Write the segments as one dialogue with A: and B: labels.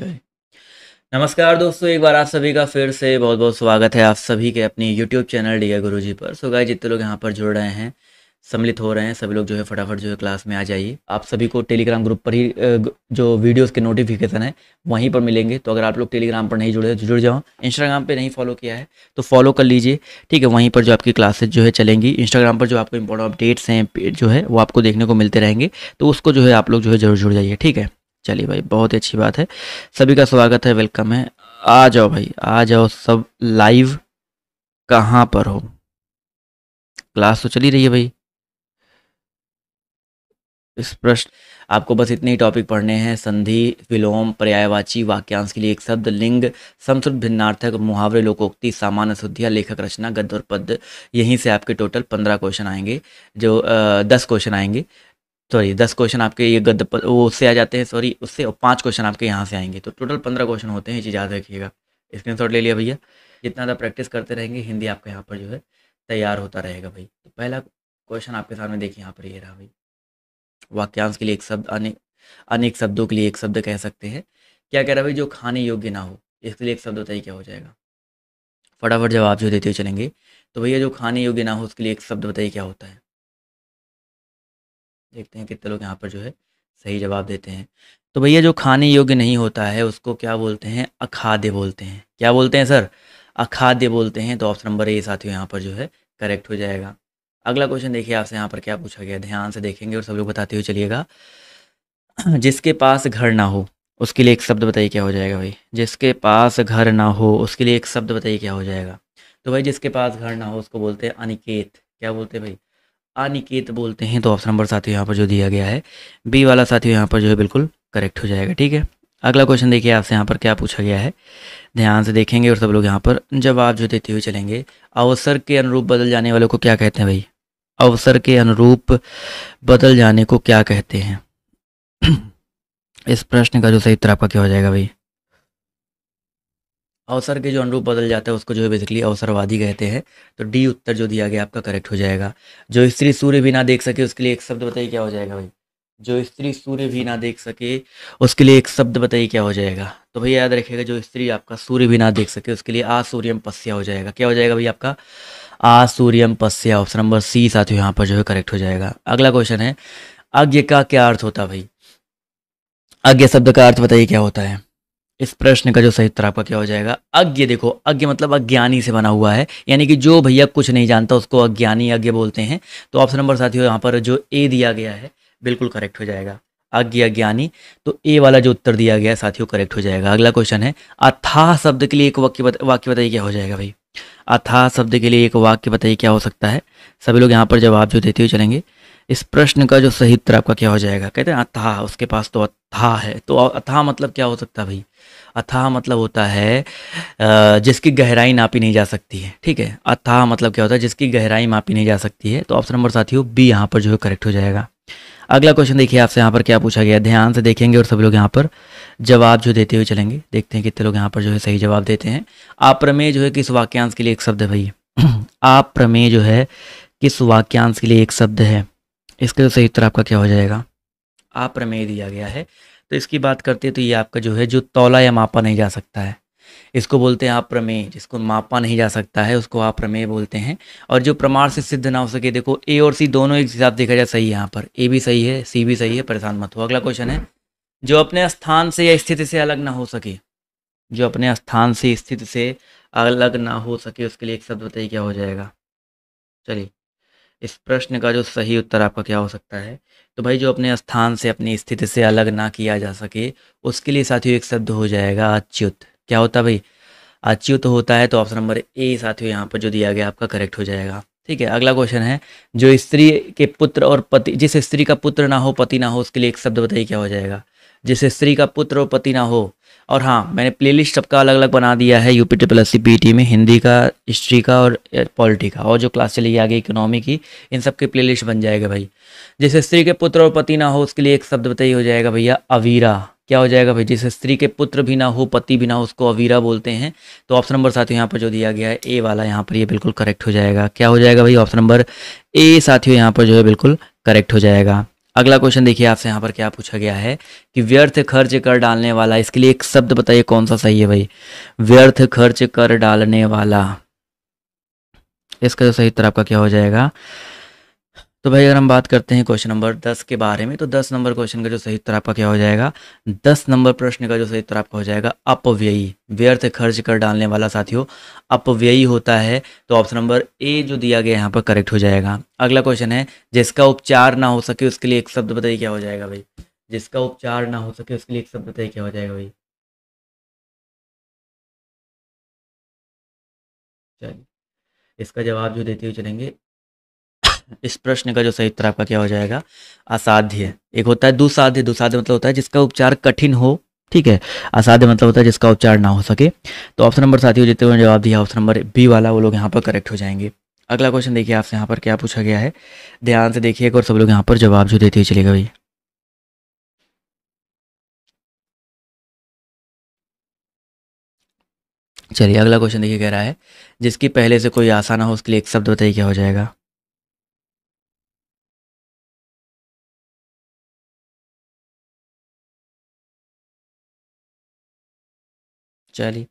A: जय
B: नमस्कार दोस्तों एक बार आप सभी का फिर से बहुत बहुत स्वागत है आप सभी के अपने यूट्यूब चैनल डी गुरु जी पर सो गाय जितने लोग यहाँ पर जुड़ रहे हैं सम्मिलित हो रहे हैं सभी लोग जो है फटाफट जो है क्लास में आ जाइए आप सभी को टेलीग्राम ग्रुप पर ही जो वीडियोस के नोटिफिकेशन है वहीं पर मिलेंगे तो अगर आप लोग टेलीग्राम पर नहीं जुड़े तो जुड़ जाओ इंस्टाग्राम पर नहीं फॉलो किया है तो फॉलो कर लीजिए ठीक है वहीं पर जो आपकी क्लासेज जो है चलेंगी इंस्टाग्राम पर जो आपको इंपॉर्टेंट अपडेट्स हैं जो है वो आपको देखने को मिलते रहेंगे तो उसको जो है आप लोग जो है जरूर जुड़ जाइए ठीक है चलिए भाई बहुत ही अच्छी बात है सभी का स्वागत है वेलकम है आ जाओ भाई आ जाओ सब लाइव कहाँ पर हो क्लास तो चली रही है भाई इस प्रश्न आपको बस इतने ही टॉपिक पढ़ने हैं संधि विलोम पर्यायवाची वाक्यांश के लिए एक शब्द लिंग समसुद भिन्नार्थक मुहावरे लोकोक्ति सामान्य शुद्धिया लेखक रचना गद्य और पद यहीं से आपके टोटल पंद्रह क्वेश्चन आएंगे जो दस क्वेश्चन आएंगे सॉरी दस क्वेश्चन आपके ये गद्द वो उससे आ जाते हैं सॉरी उससे और पाँच क्वेश्चन आपके यहाँ से आएंगे तो टोटल पंद्रह क्वेश्चन होते हैं ये चीज़ याद रखिएगा स्क्रीन शॉट ले लिया भैया जितना ज़्यादा प्रैक्टिस करते रहेंगे हिंदी आपका यहाँ पर जो है तैयार होता रहेगा भाई तो पहला क्वेश्चन आपके सामने देखिए यहाँ पर ये रहा भाई वाक्यांश के लिए एक शब्द अनेक अनेक शब्दों के लिए एक शब्द कह सकते हैं क्या कह रहा भाई जो खाने योग्य ना हो इसके लिए एक शब्द होता क्या हो जाएगा फटाफट जवाब जो देते हुए चलेंगे तो भैया जो खाने योग्य ना हो उसके लिए एक शब्द बताइए क्या होता है देखते हैं कितने लोग यहाँ पर जो है सही जवाब देते हैं तो भैया जो खाने योग्य नहीं होता है उसको क्या बोलते हैं अखाद्य बोलते हैं क्या बोलते हैं सर अखाद्य बोलते हैं तो ऑप्शन नंबर ए साथियों यहाँ पर जो है करेक्ट हो जाएगा अगला क्वेश्चन देखिए आपसे यहाँ पर क्या पूछा गया ध्यान से देखेंगे और सब लोग बताते हुए चलिएगा जिसके पास घर ना हो उसके लिए एक शब्द बताइए क्या हो जाएगा भाई जिसके पास घर ना हो उसके लिए एक शब्द बताइए क्या हो जाएगा तो भाई जिसके पास घर ना हो उसको बोलते हैं अनिकेत क्या बोलते हैं भाई अनिकेत बोलते हैं तो ऑप्शन नंबर साथियों यहाँ पर जो दिया गया है बी वाला साथियों यहाँ पर जो है बिल्कुल करेक्ट हो जाएगा ठीक है अगला क्वेश्चन देखिए आपसे यहाँ पर क्या पूछा गया है ध्यान से देखेंगे और सब लोग यहाँ पर जवाब जो देते हुए चलेंगे अवसर के अनुरूप बदल जाने वालों को क्या कहते हैं भाई अवसर के अनुरूप बदल जाने को क्या कहते हैं इस प्रश्न का जो सही उत्तर आपका क्या हो जाएगा भाई अवसर के जो अनुरूप बदल जाता है उसको जो है बेसिकली अवसरवादी कहते हैं तो डी उत्तर जो दिया गया आपका करेक्ट हो जाएगा जो स्त्री सूर्य भी ना देख सके उसके लिए एक शब्द बताइए क्या हो जाएगा भाई जो स्त्री सूर्य भी ना देख सके उसके लिए एक शब्द बताइए क्या हो जाएगा तो भैया याद रखिएगा जो स्त्री आपका सूर्य भी ना देख सके उसके लिए आ सूर्यम पस्या हो जाएगा क्या हो जाएगा भैया आपका आ सूर्यम पस्या ऑप्शन नंबर सी साथियों यहाँ पर जो है करेक्ट हो जाएगा अगला क्वेश्चन है अज्ञ का क्या अर्थ होता है भाई अज्ञ शब्द का अर्थ बताइए क्या होता है इस प्रश्न का जो सही क्या हो जाएगा अज्ञ देखो अज्ञ मतलब अज्ञानी से बना हुआ है यानी कि जो भैया कुछ नहीं जानता उसको अज्ञानी अज्ञ बोलते हैं तो ऑप्शन नंबर साथियों यहाँ पर जो ए दिया गया है बिल्कुल करेक्ट हो जाएगा अज्ञ अज्ञानी तो ए वाला जो उत्तर दिया गया है साथियों करेक्ट हो जाएगा अगला क्वेश्चन है अथाह शब्द के लिए एक वाक्य वाक्य बताइए क्या हो जाएगा भाई अथाह शब्द के लिए एक वाक्य बताइए क्या हो सकता है सभी लोग यहाँ पर जवाब जो देते हुए चलेंगे इस प्रश्न का जो सही उत्तर आपका क्या हो जाएगा कहते हैं अथाह उसके पास तो अथाह है तो अथाह मतलब क्या हो सकता है भाई अथाह मतलब होता है जिसकी गहराई नापी नहीं जा सकती है ठीक है अथाह मतलब क्या होता है जिसकी गहराई मापी नहीं जा सकती है तो ऑप्शन नंबर साथियों बी यहाँ पर जो है करेक्ट हो जाएगा अगला क्वेश्चन देखिए आपसे यहाँ पर क्या पूछा गया ध्यान से देखेंगे और सभी लोग यहाँ पर जवाब जो देते हुए चलेंगे देखते हैं कितने लोग यहाँ पर जो है सही जवाब देते हैं आप्रमेय जो है किस वाक्यांश के लिए एक शब्द है भाई आप्रमेय जो है किस वाक्यांश के लिए एक शब्द है इसका सही उत्तर आपका क्या हो जाएगा आप्रमेय दिया गया है तो इसकी बात करते हैं तो ये आपका जो है जो तोला या मापा नहीं जा सकता है इसको बोलते हैं आप प्रमेय जिसको मापा नहीं जा सकता है उसको आप प्रमेय बोलते हैं और जो प्रमाण से सिद्ध ना हो सके देखो ए और सी दोनों एक हिसाब देखा जाए सही है यहाँ पर ए भी सही है सी भी सही है परेशान मत हो अगला क्वेश्चन है जो अपने स्थान से या स्थिति से अलग ना हो सके जो अपने स्थान से स्थिति से अलग ना हो सके उसके लिए एक शब्द बताइए क्या हो जाएगा चलिए इस प्रश्न का जो सही उत्तर आपका क्या हो सकता है तो भाई जो अपने स्थान से अपनी स्थिति से अलग ना किया जा सके उसके लिए साथियों एक शब्द हो जाएगा अच्युत क्या होता भाई अच्युत होता है तो ऑप्शन नंबर ए साथियों यहाँ पर जो दिया गया आपका करेक्ट हो जाएगा ठीक है अगला क्वेश्चन है जो स्त्री के पुत्र और पति जिस स्त्री का पुत्र ना हो पति ना हो उसके लिए एक शब्द बताइए क्या हो जाएगा जिस स्त्री का पुत्र और पति ना हो और हाँ मैंने प्लेलिस्ट सबका अलग अलग बना दिया है यूपी ट्रिपल एस सी में हिंदी का हिस्ट्री का और पॉलिटी का और जो क्लास चली आगे इकोनॉमी की इन सब प्ले लिस्ट बन जाएगा भाई जैसे स्त्री के पुत्र और पति ना हो उसके लिए एक शब्द बताइए हो जाएगा भैया अवीरा क्या हो जाएगा भाई जैसे स्त्री के पुत्र भी ना हो पति भी ना हो उसको अवीरा बोलते हैं तो ऑप्शन नंबर साथियों यहाँ पर जो दिया गया है ए वाला यहाँ पर ये यह बिल्कुल करेक्ट हो जाएगा क्या हो जाएगा भाई ऑप्शन नंबर ए साथियों यहाँ पर जो है बिल्कुल करेक्ट हो जाएगा अगला क्वेश्चन देखिए आपसे यहाँ पर क्या पूछा गया है कि व्यर्थ खर्च कर डालने वाला इसके लिए एक शब्द बताइए कौन सा सही है भाई व्यर्थ खर्च कर डालने वाला इसका जो सही उत्तर आपका क्या हो जाएगा तो भाई अगर हम बात करते हैं क्वेश्चन नंबर दस के बारे में तो दस नंबर क्वेश्चन का जो सही उत्तर आपका क्या हो जाएगा दस नंबर प्रश्न का जो सही उत्तर आपका हो जाएगा अपव्ययी व्यर्थ खर्च कर डालने वाला साथियों अपव्ययी होता है तो ऑप्शन नंबर ए जो दिया गया यहाँ पर करेक्ट हो जाएगा अगला क्वेश्चन है जिसका उपचार ना हो सके
A: उसके लिए एक शब्द बताइए क्या हो जाएगा भाई जिसका उपचार ना हो सके उसके लिए एक शब्द बताइए क्या हो जाएगा भाई चलिए इसका जवाब जो देते हुए चलेंगे इस प्रश्न का जो सही उत्तर आपका क्या हो जाएगा
B: असाध्य एक होता है दुसाध्य दुसाध्य मतलब होता है जिसका उपचार कठिन हो ठीक है असाध्य मतलब होता है जिसका उपचार ना हो सके तो ऑप्शन नंबर साथियों जितने उन्होंने जवाब दिया ऑप्शन नंबर बी वाला वो लोग यहाँ पर करेक्ट हो जाएंगे अगला क्वेश्चन देखिए आपसे यहाँ पर क्या पूछा गया है ध्यान से देखिए और सब लोग
A: यहाँ पर जवाब जो देते हुए चलेगा भैया चलिए अगला क्वेश्चन देखिए कह रहा है जिसकी पहले से कोई आशा ना हो उसके लिए एक शब्द बताइए क्या हो जाएगा चलिए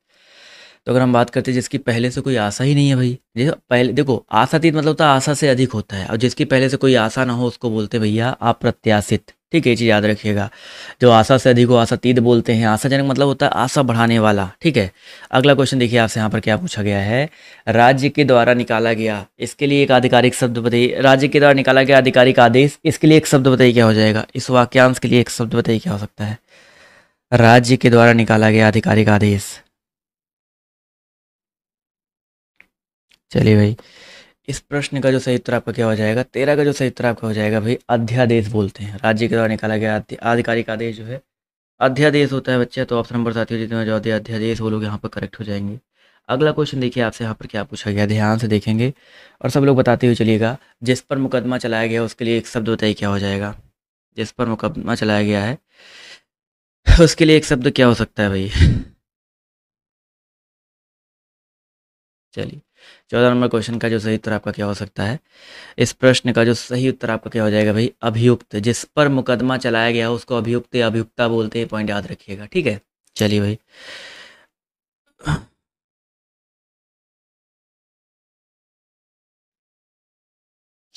A: तो अगर हम बात करते हैं जिसकी पहले से कोई आशा ही नहीं है भाई
B: जैसे पहले देखो आशातीत मतलब तो आशा से अधिक होता है और जिसकी पहले से कोई आशा ना हो उसको बोलते भैया अप्रत्याशित ठीक है ये चीज़ याद रखिएगा जो आशा से अधिक हो आशातीत बोलते हैं आशाजनक मतलब होता है आशा बढ़ाने वाला ठीक है अगला क्वेश्चन देखिए आपसे यहाँ पर क्या पूछा गया है राज्य के द्वारा निकाला गया इसके लिए एक आधिकारिक शब्द बताइए राज्य के द्वारा निकाला गया आधिकारिक आदेश इसके लिए एक शब्द बताइए क्या हो जाएगा इस वाक्यांश के लिए एक शब्द बताइए क्या हो सकता है राज्य के द्वारा निकाला गया आधिकारिक आदेश चलिए भाई इस प्रश्न का जो सही उत्तर आपका क्या हो जाएगा तेरह का जो सही उत्तर आपका हो जाएगा भाई अध्यादेश बोलते हैं राज्य के द्वारा निकाला गया आधिकारिक आदेश जो है अध्यादेश होता है बच्चे तो ऑप्शन नंबर साथी जितने जो अध्यादेश वो लोग यहाँ पर करेक्ट हो जाएंगे अगला क्वेश्चन देखिए आपसे यहाँ पर क्या पूछा गया ध्यान से देखेंगे और सब लोग बताते हुए चलिएगा जिस पर मुकदमा चलाया गया उसके लिए एक शब्द होता है क्या हो जाएगा
A: जिस पर मुकदमा चलाया गया है उसके लिए एक शब्द क्या हो सकता है भाई चलिए चौदह
B: नंबर क्वेश्चन का जो सही उत्तर आपका क्या हो सकता है इस प्रश्न का जो सही उत्तर आपका क्या हो जाएगा भाई अभियुक्त जिस पर मुकदमा चलाया गया उसको अभियुक्त या अभियुक्ता बोलते हैं पॉइंट याद रखिएगा ठीक है
A: चलिए भाई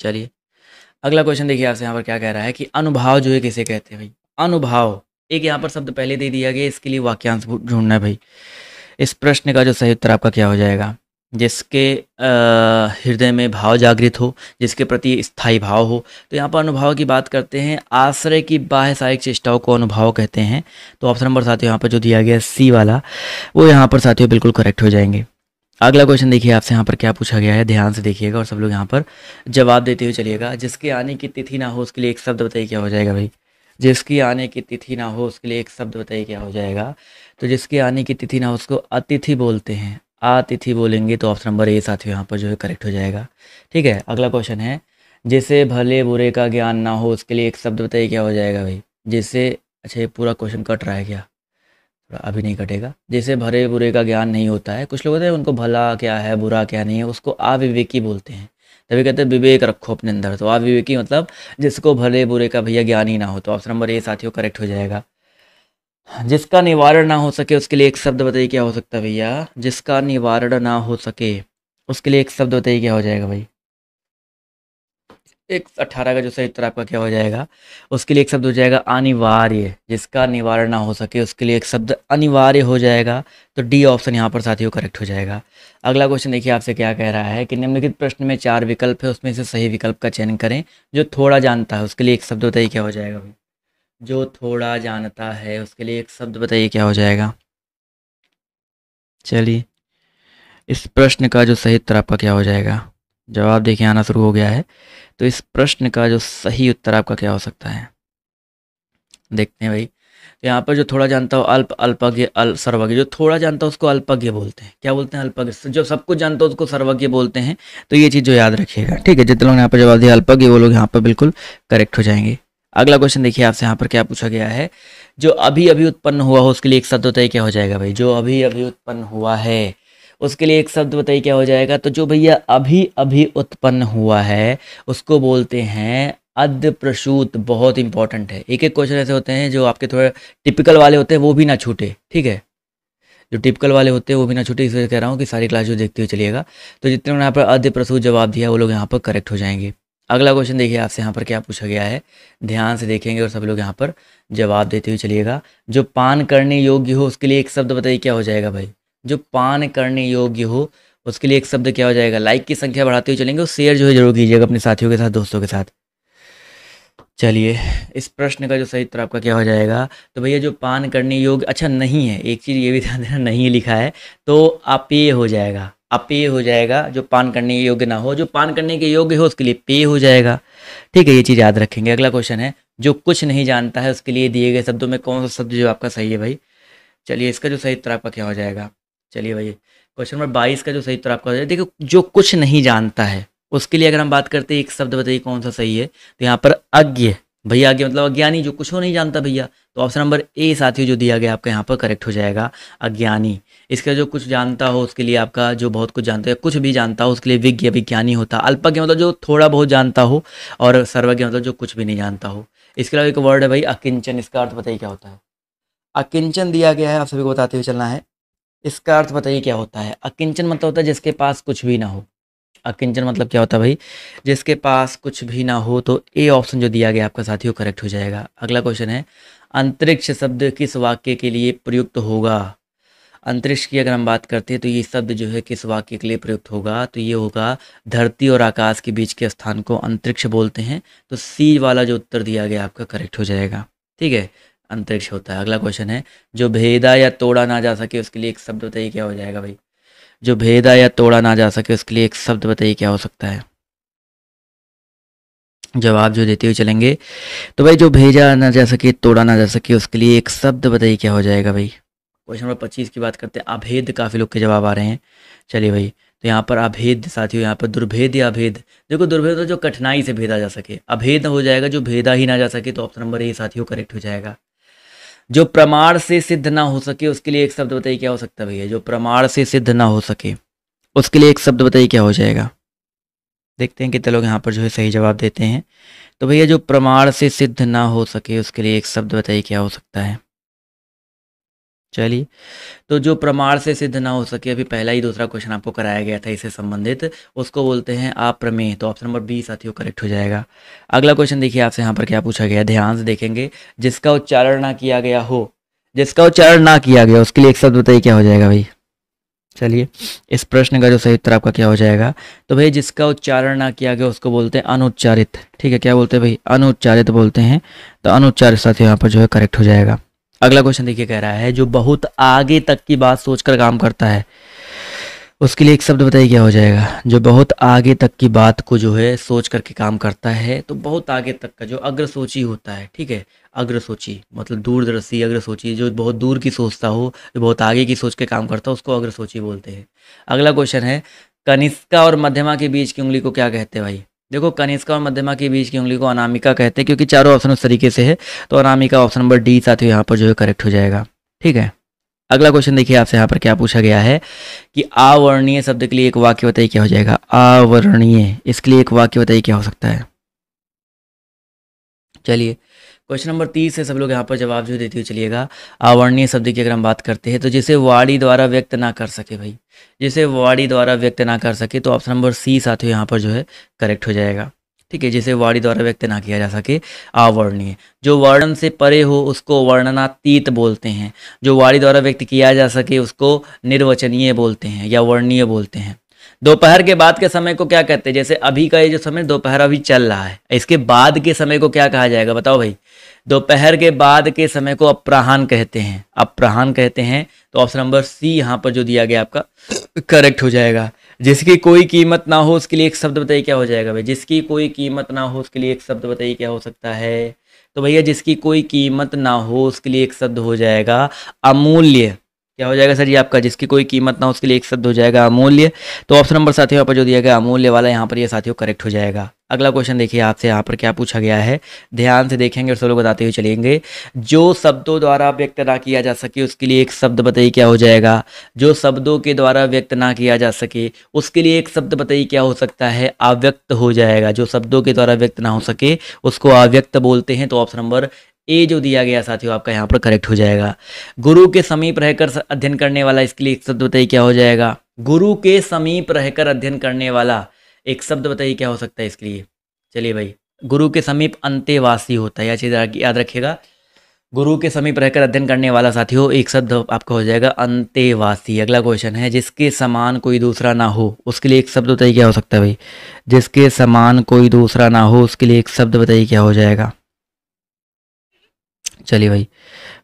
A: चलिए अगला क्वेश्चन देखिए आपसे यहाँ पर क्या कह रहा
B: है कि अनुभाव जो है किसे कहते हैं भाई अनुभाव एक यहाँ पर शब्द पहले दे दिया गया इसके लिए वाक्यांश ढूंढना है भाई इस प्रश्न का जो सही उत्तर आपका क्या हो जाएगा जिसके हृदय में भाव जागृत हो जिसके प्रति स्थायी भाव हो तो यहाँ पर अनुभाव की बात करते हैं आश्रय की बाह्य सहायक चेष्टाओं को अनुभाव कहते हैं तो ऑप्शन नंबर साथियों यहाँ पर जो दिया गया सी वाला वो यहाँ पर साथियों बिल्कुल करेक्ट हो जाएंगे अगला क्वेश्चन देखिए आपसे यहाँ पर क्या पूछा गया है ध्यान से देखिएगा और सब लोग यहाँ पर जवाब देते हुए चलिएगा जिसके आने की तिथि ना हो उसके लिए एक शब्द बताइए क्या हो जाएगा भाई जिसकी आने की तिथि ना हो उसके लिए एक शब्द बताइए क्या हो जाएगा तो जिसकी आने की तिथि ना हो उसको अतिथि बोलते हैं आतिथि बोलेंगे तो ऑप्शन नंबर ए साथ यहाँ पर जो है करेक्ट हो जाएगा ठीक है अगला क्वेश्चन है जिसे भले बुरे का ज्ञान ना हो उसके लिए एक शब्द बताइए क्या हो जाएगा भाई जिसे अच्छा ये पूरा क्वेश्चन कट रहा है क्या थोड़ा अभी नहीं कटेगा जैसे भरे बुरे का ज्ञान नहीं होता है कुछ लोग होते हैं उनको भला क्या है बुरा क्या नहीं है उसको अविवेकी बोलते हैं तभी कहते हैं विवेक रखो अपने अंदर तो आप विवेकी मतलब जिसको भले बुरे का भैया ज्ञान ही ना हो तो ऑप्शन नंबर ए साथियों करेक्ट हो जाएगा जिसका निवारण ना हो सके उसके लिए एक शब्द बताइए क्या हो सकता है भैया जिसका निवारण ना हो सके उसके लिए एक शब्द बताइए क्या हो जाएगा भाई एक अट्ठारह का जो सही उत्तर आपका क्या हो जाएगा उसके लिए एक शब्द हो जाएगा अनिवार्य जिसका निवारण ना हो सके उसके लिए एक शब्द अनिवार्य हो जाएगा तो डी ऑप्शन यहाँ पर साथियों करेक्ट हो जाएगा अगला क्वेश्चन देखिए आपसे क्या कह रहा है कि निम्नलिखित प्रश्न में चार विकल्प है उसमें से सही विकल्प का चयन करें जो थोड़ा जानता है उसके लिए एक शब्द बताइए क्या हो जाएगा जो थोड़ा जानता है उसके लिए एक शब्द बताइए क्या हो जाएगा चलिए इस प्रश्न का जो सही उत्तर आपका क्या हो जाएगा जवाब देखिए आना शुरू हो गया है तो इस प्रश्न का जो सही उत्तर आपका क्या हो सकता है देखते हैं भाई तो यहाँ पर जो थोड़ा जानता हो अल्प अल्पज्ञ अल्प सर्वज्ञ जो थोड़ा जानता हो उसको अल्पज्ञ बोलते हैं क्या बोलते हैं अल्पज्ञ तो जो सब कुछ जानता हो उसको सर्वज्ञ बोलते हैं तो ये चीज़ जो याद रखिएगा ठीक है जितने लोग यहाँ पर जवाब दिया अल्पज्ञ वो लोग यहाँ पर बिल्कुल करेक्ट हो जाएंगे अगला क्वेश्चन देखिए आपसे यहाँ पर क्या पूछा गया है जो अभी अभी उत्पन्न हुआ हो उसके लिए एक शब्द होता है क्या हो जाएगा भाई जो अभी अभी उत्पन्न हुआ है उसके लिए एक शब्द बताइए क्या हो जाएगा तो जो भैया अभी अभी उत्पन्न हुआ है उसको बोलते हैं अध प्रसूत बहुत इंपॉर्टेंट है एक एक क्वेश्चन ऐसे होते हैं जो आपके थोड़े टिपिकल वाले होते हैं वो भी ना छूटे ठीक है जो टिपिकल वाले होते हैं वो भी ना छूटे इस वजह कह रहा हूँ कि सारी क्लास जो देखते हुए चलिएगा तो जितने यहाँ पर अध प्रसूत जवाब दिया वो लोग यहाँ पर करेक्ट हो जाएंगे अगला क्वेश्चन देखिए आपसे यहाँ पर क्या पूछा गया है ध्यान से देखेंगे और सब लोग यहाँ पर जवाब देते हुए चलिएगा जो पान करने योग्य हो उसके लिए एक शब्द बताइए क्या हो जाएगा भाई जो पान करने योग्य हो उसके लिए एक शब्द क्या हो जाएगा लाइक की संख्या बढ़ाते हुए चलेंगे और शेयर जो है जरूर कीजिएगा अपने साथियों के साथ दोस्तों के साथ चलिए इस प्रश्न का जो सही उत्तर आपका क्या हो जाएगा तो भैया जो पान करने योग्य अच्छा नहीं है एक चीज़ ये भी ध्यान देना नहीं लिखा है तो अपेय हो जाएगा अपेय हो जाएगा जो पान करने योग्य ना हो जो पान करने के योग्य हो उसके लिए पेय हो जाएगा ठीक है ये चीज़ याद रखेंगे अगला क्वेश्चन है जो कुछ नहीं जानता है उसके लिए दिए गए शब्दों में कौन सा शब्द जो आपका सही है भाई चलिए इसका जो सही उत्तर आपका क्या हो जाएगा चलिए भाई क्वेश्चन नंबर बाईस का जो सही उत्तर आपका देखो जो कुछ नहीं जानता है उसके लिए अगर हम बात करते हैं एक शब्द बताइए कौन सा सही है तो यहाँ पर अज्ञ भैया आगे मतलब अज्ञानी जो कुछ हो नहीं जानता भैया तो ऑप्शन नंबर ए साथियों जो दिया गया आपका यहाँ पर करेक्ट हो जाएगा अज्ञानी इसका जो कुछ जानता हो उसके लिए आपका जो बहुत कुछ जानता है कुछ भी जानता हो उसके लिए विज्ञ विज्ञानी होता अल्पज्ञ मतलब जो थोड़ा बहुत जानता हो और सर्वज्ञ मतलब जो कुछ भी नहीं जानता हो इसके अलावा एक वर्ड है भाई अकिंचन इसका अर्थ बताइए क्या होता है अकिंचन दिया गया है आप सभी को बताते हुए चलना है इसका अर्थ बताइए क्या होता है अकिंचन मतलब होता है जिसके पास कुछ भी ना हो अकिंचन मतलब क्या होता है भाई जिसके पास कुछ भी ना हो तो ए ऑप्शन जो दिया गया आपका साथियों करेक्ट हो जाएगा अगला क्वेश्चन है अंतरिक्ष शब्द किस वाक्य के लिए प्रयुक्त होगा अंतरिक्ष की अगर हम बात करते हैं तो ये शब्द जो है किस वाक्य के लिए प्रयुक्त होगा तो ये होगा धरती और आकाश के बीच के स्थान को अंतरिक्ष बोलते हैं तो सी वाला जो उत्तर दिया गया आपका करेक्ट हो जाएगा ठीक है अंतरिक्ष होता है अगला क्वेश्चन है जो भेदा या तोड़ा ना जा सके उसके लिए एक शब्द बताइए क्या हो जाएगा भाई जो भेदा या तोड़ा ना जा सके उसके लिए एक शब्द बताइए क्या हो सकता है जवाब जो देते हुए चलेंगे तो भाई जो भेजा ना जा सके तोड़ा ना जा सके उसके लिए एक शब्द बताइए क्या हो जाएगा भाई क्वेश्चन नंबर पच्चीस की बात करते हैं अभेद काफ़ी लोग के जवाब आ रहे हैं चलिए भाई तो यहाँ पर अभेद साथियों यहाँ पर दुर्भेद या अभेद देखो दुर्भेद तो जो कठिनाई से भेदा जा सके अभेद हो जाएगा जो भेदा ही ना जा सके तो ऑप्शन नंबर ए साथियों करेक्ट हो जाएगा जो प्रमाण से सिद्ध ना हो सके उसके लिए एक शब्द बताइए क्या हो सकता है भैया जो प्रमाण से सिद्ध ना हो सके उसके लिए एक शब्द बताइए क्या हो जाएगा देखते हैं कितने लोग यहाँ पर जो है सही जवाब देते हैं तो भैया जो प्रमाण से सिद्ध ना हो सके उसके लिए एक शब्द बताइए क्या हो सकता है चलिए तो जो प्रमाण से सिद्ध ना हो सके अभी पहला ही दूसरा क्वेश्चन आपको कराया गया था इससे संबंधित उसको बोलते हैं आप प्रमेय तो ऑप्शन नंबर बी साथियों करेक्ट हो जाएगा अगला क्वेश्चन देखिए आपसे यहाँ पर क्या पूछा गया ध्यान से देखेंगे जिसका उच्चारण ना किया गया हो जिसका उच्चारण ना किया गया उसके लिए एक शब्द बताइए क्या हो जाएगा भाई चलिए इस प्रश्न का जो सही उत्तर आपका क्या हो जाएगा तो भाई जिसका उच्चारण ना किया गया उसको बोलते हैं अनुच्चारित ठीक है क्या बोलते हैं भाई अनुच्चारित बोलते हैं तो अनुच्चारित साथियों यहाँ पर जो है करेक्ट हो जाएगा अगला क्वेश्चन देखिए कह रहा है जो बहुत आगे तक की बात सोचकर काम करता है उसके लिए एक शब्द बताइए क्या हो जाएगा जो बहुत आगे तक की बात को जो है सोच करके काम करता है तो बहुत आगे तक का जो अग्रसोची होता है ठीक है अग्रसोची मतलब दूरदर्शी अग्रसोची जो बहुत दूर की सोचता हो जो बहुत आगे की सोच के काम करता हो उसको अग्रसोची बोलते हैं अगला क्वेश्चन है कनिष्का और मध्यमा के बीच की उंगली को क्या कहते हैं भाई देखो कनिष्का और मध्यमा के बीच की उंगली को अनामिका कहते हैं क्योंकि चारों ऑप्शन उस तरीके से है तो अनामिका ऑप्शन नंबर डी साथ ही यहाँ पर जो है करेक्ट हो जाएगा ठीक है अगला क्वेश्चन देखिए आपसे यहाँ पर क्या पूछा गया है कि आवर्णीय शब्द के लिए एक वाक्य बताइए क्या हो जाएगा आवर्णीय इसके लिए एक वाक्य बताइए क्या हो सकता है चलिए क्वेश्चन नंबर तीस है सब लोग यहाँ पर जवाब जो देते हुए चलिएगा आवर्णीय शब्द की अगर हम बात करते हैं तो जिसे वाड़ी द्वारा व्यक्त ना कर सके भाई जिसे वाणी द्वारा व्यक्त ना कर सके तो ऑप्शन नंबर सी साथ यहाँ पर जो है करेक्ट हो जाएगा ठीक है जिसे वाणी द्वारा व्यक्त ना किया जा सके आवर्णीय जो वर्णन से परे हो उसको वर्णनातीत बोलते हैं जो वाणी द्वारा व्यक्त किया जा सके उसको निर्वचनीय बोलते हैं या वर्णीय बोलते हैं दोपहर के बाद के समय को क्या कहते हैं जैसे अभी का ये जो समय दोपहर अभी चल रहा है इसके बाद के समय को क्या कहा जाएगा बताओ भाई दोपहर के बाद के समय को अपराहन कहते हैं अपराहन कहते हैं तो ऑप्शन नंबर सी यहाँ पर जो दिया गया आपका करेक्ट हो जाएगा जिसकी कोई कीमत ना हो उसके लिए एक शब्द बताइए क्या हो जाएगा भाई जिसकी कोई कीमत ना हो उसके लिए एक शब्द बताइए क्या हो सकता है तो भैया जिसकी कोई कीमत ना हो उसके लिए एक शब्द हो जाएगा अमूल्य क्या हो जाएगा सर ये आपका जिसकी कोई कीमत ना उसके लिए एक शब्द हो जाएगा अमूल्य तो ऑप्शन नंबर साथियों यहाँ पर जो दिया गया अमूल्य वाला यहाँ पर ये साथियों करेक्ट हो जाएगा अगला क्वेश्चन देखिए आपसे यहाँ पर क्या पूछा गया है ध्यान से देखेंगे और सब लोग बताते हुए चलेंगे जो शब्दों द्वारा व्यक्त ना किया जा सके उसके लिए एक शब्द बताइए क्या हो जाएगा जो शब्दों के द्वारा व्यक्त ना किया जा सके उसके लिए एक शब्द बताइए क्या हो सकता है अव्यक्त हो जाएगा जो शब्दों के द्वारा व्यक्त ना हो सके उसको अव्यक्त बोलते हैं तो ऑप्शन नंबर ए जो दिया गया साथियों आपका यहाँ पर करेक्ट हो जाएगा गुरु के समीप रहकर अध्ययन करने वाला इसके लिए एक शब्द बताइए क्या हो जाएगा गुरु के समीप रहकर अध्ययन करने वाला एक शब्द बताइए क्या हो सकता है इसके लिए चलिए भाई गुरु के समीप अंत्यवासी होता है यह चीज़ याद रखिएगा गुरु के समीप रहकर अध्ययन करने वाला साथियों एक शब्द आपका हो जाएगा अंत्यवासी अगला क्वेश्चन है जिसके समान कोई दूसरा ना हो उसके लिए एक शब्द बताइए क्या हो सकता है भाई जिसके समान कोई दूसरा ना हो उसके लिए एक शब्द बताइए क्या हो जाएगा चलिए भाई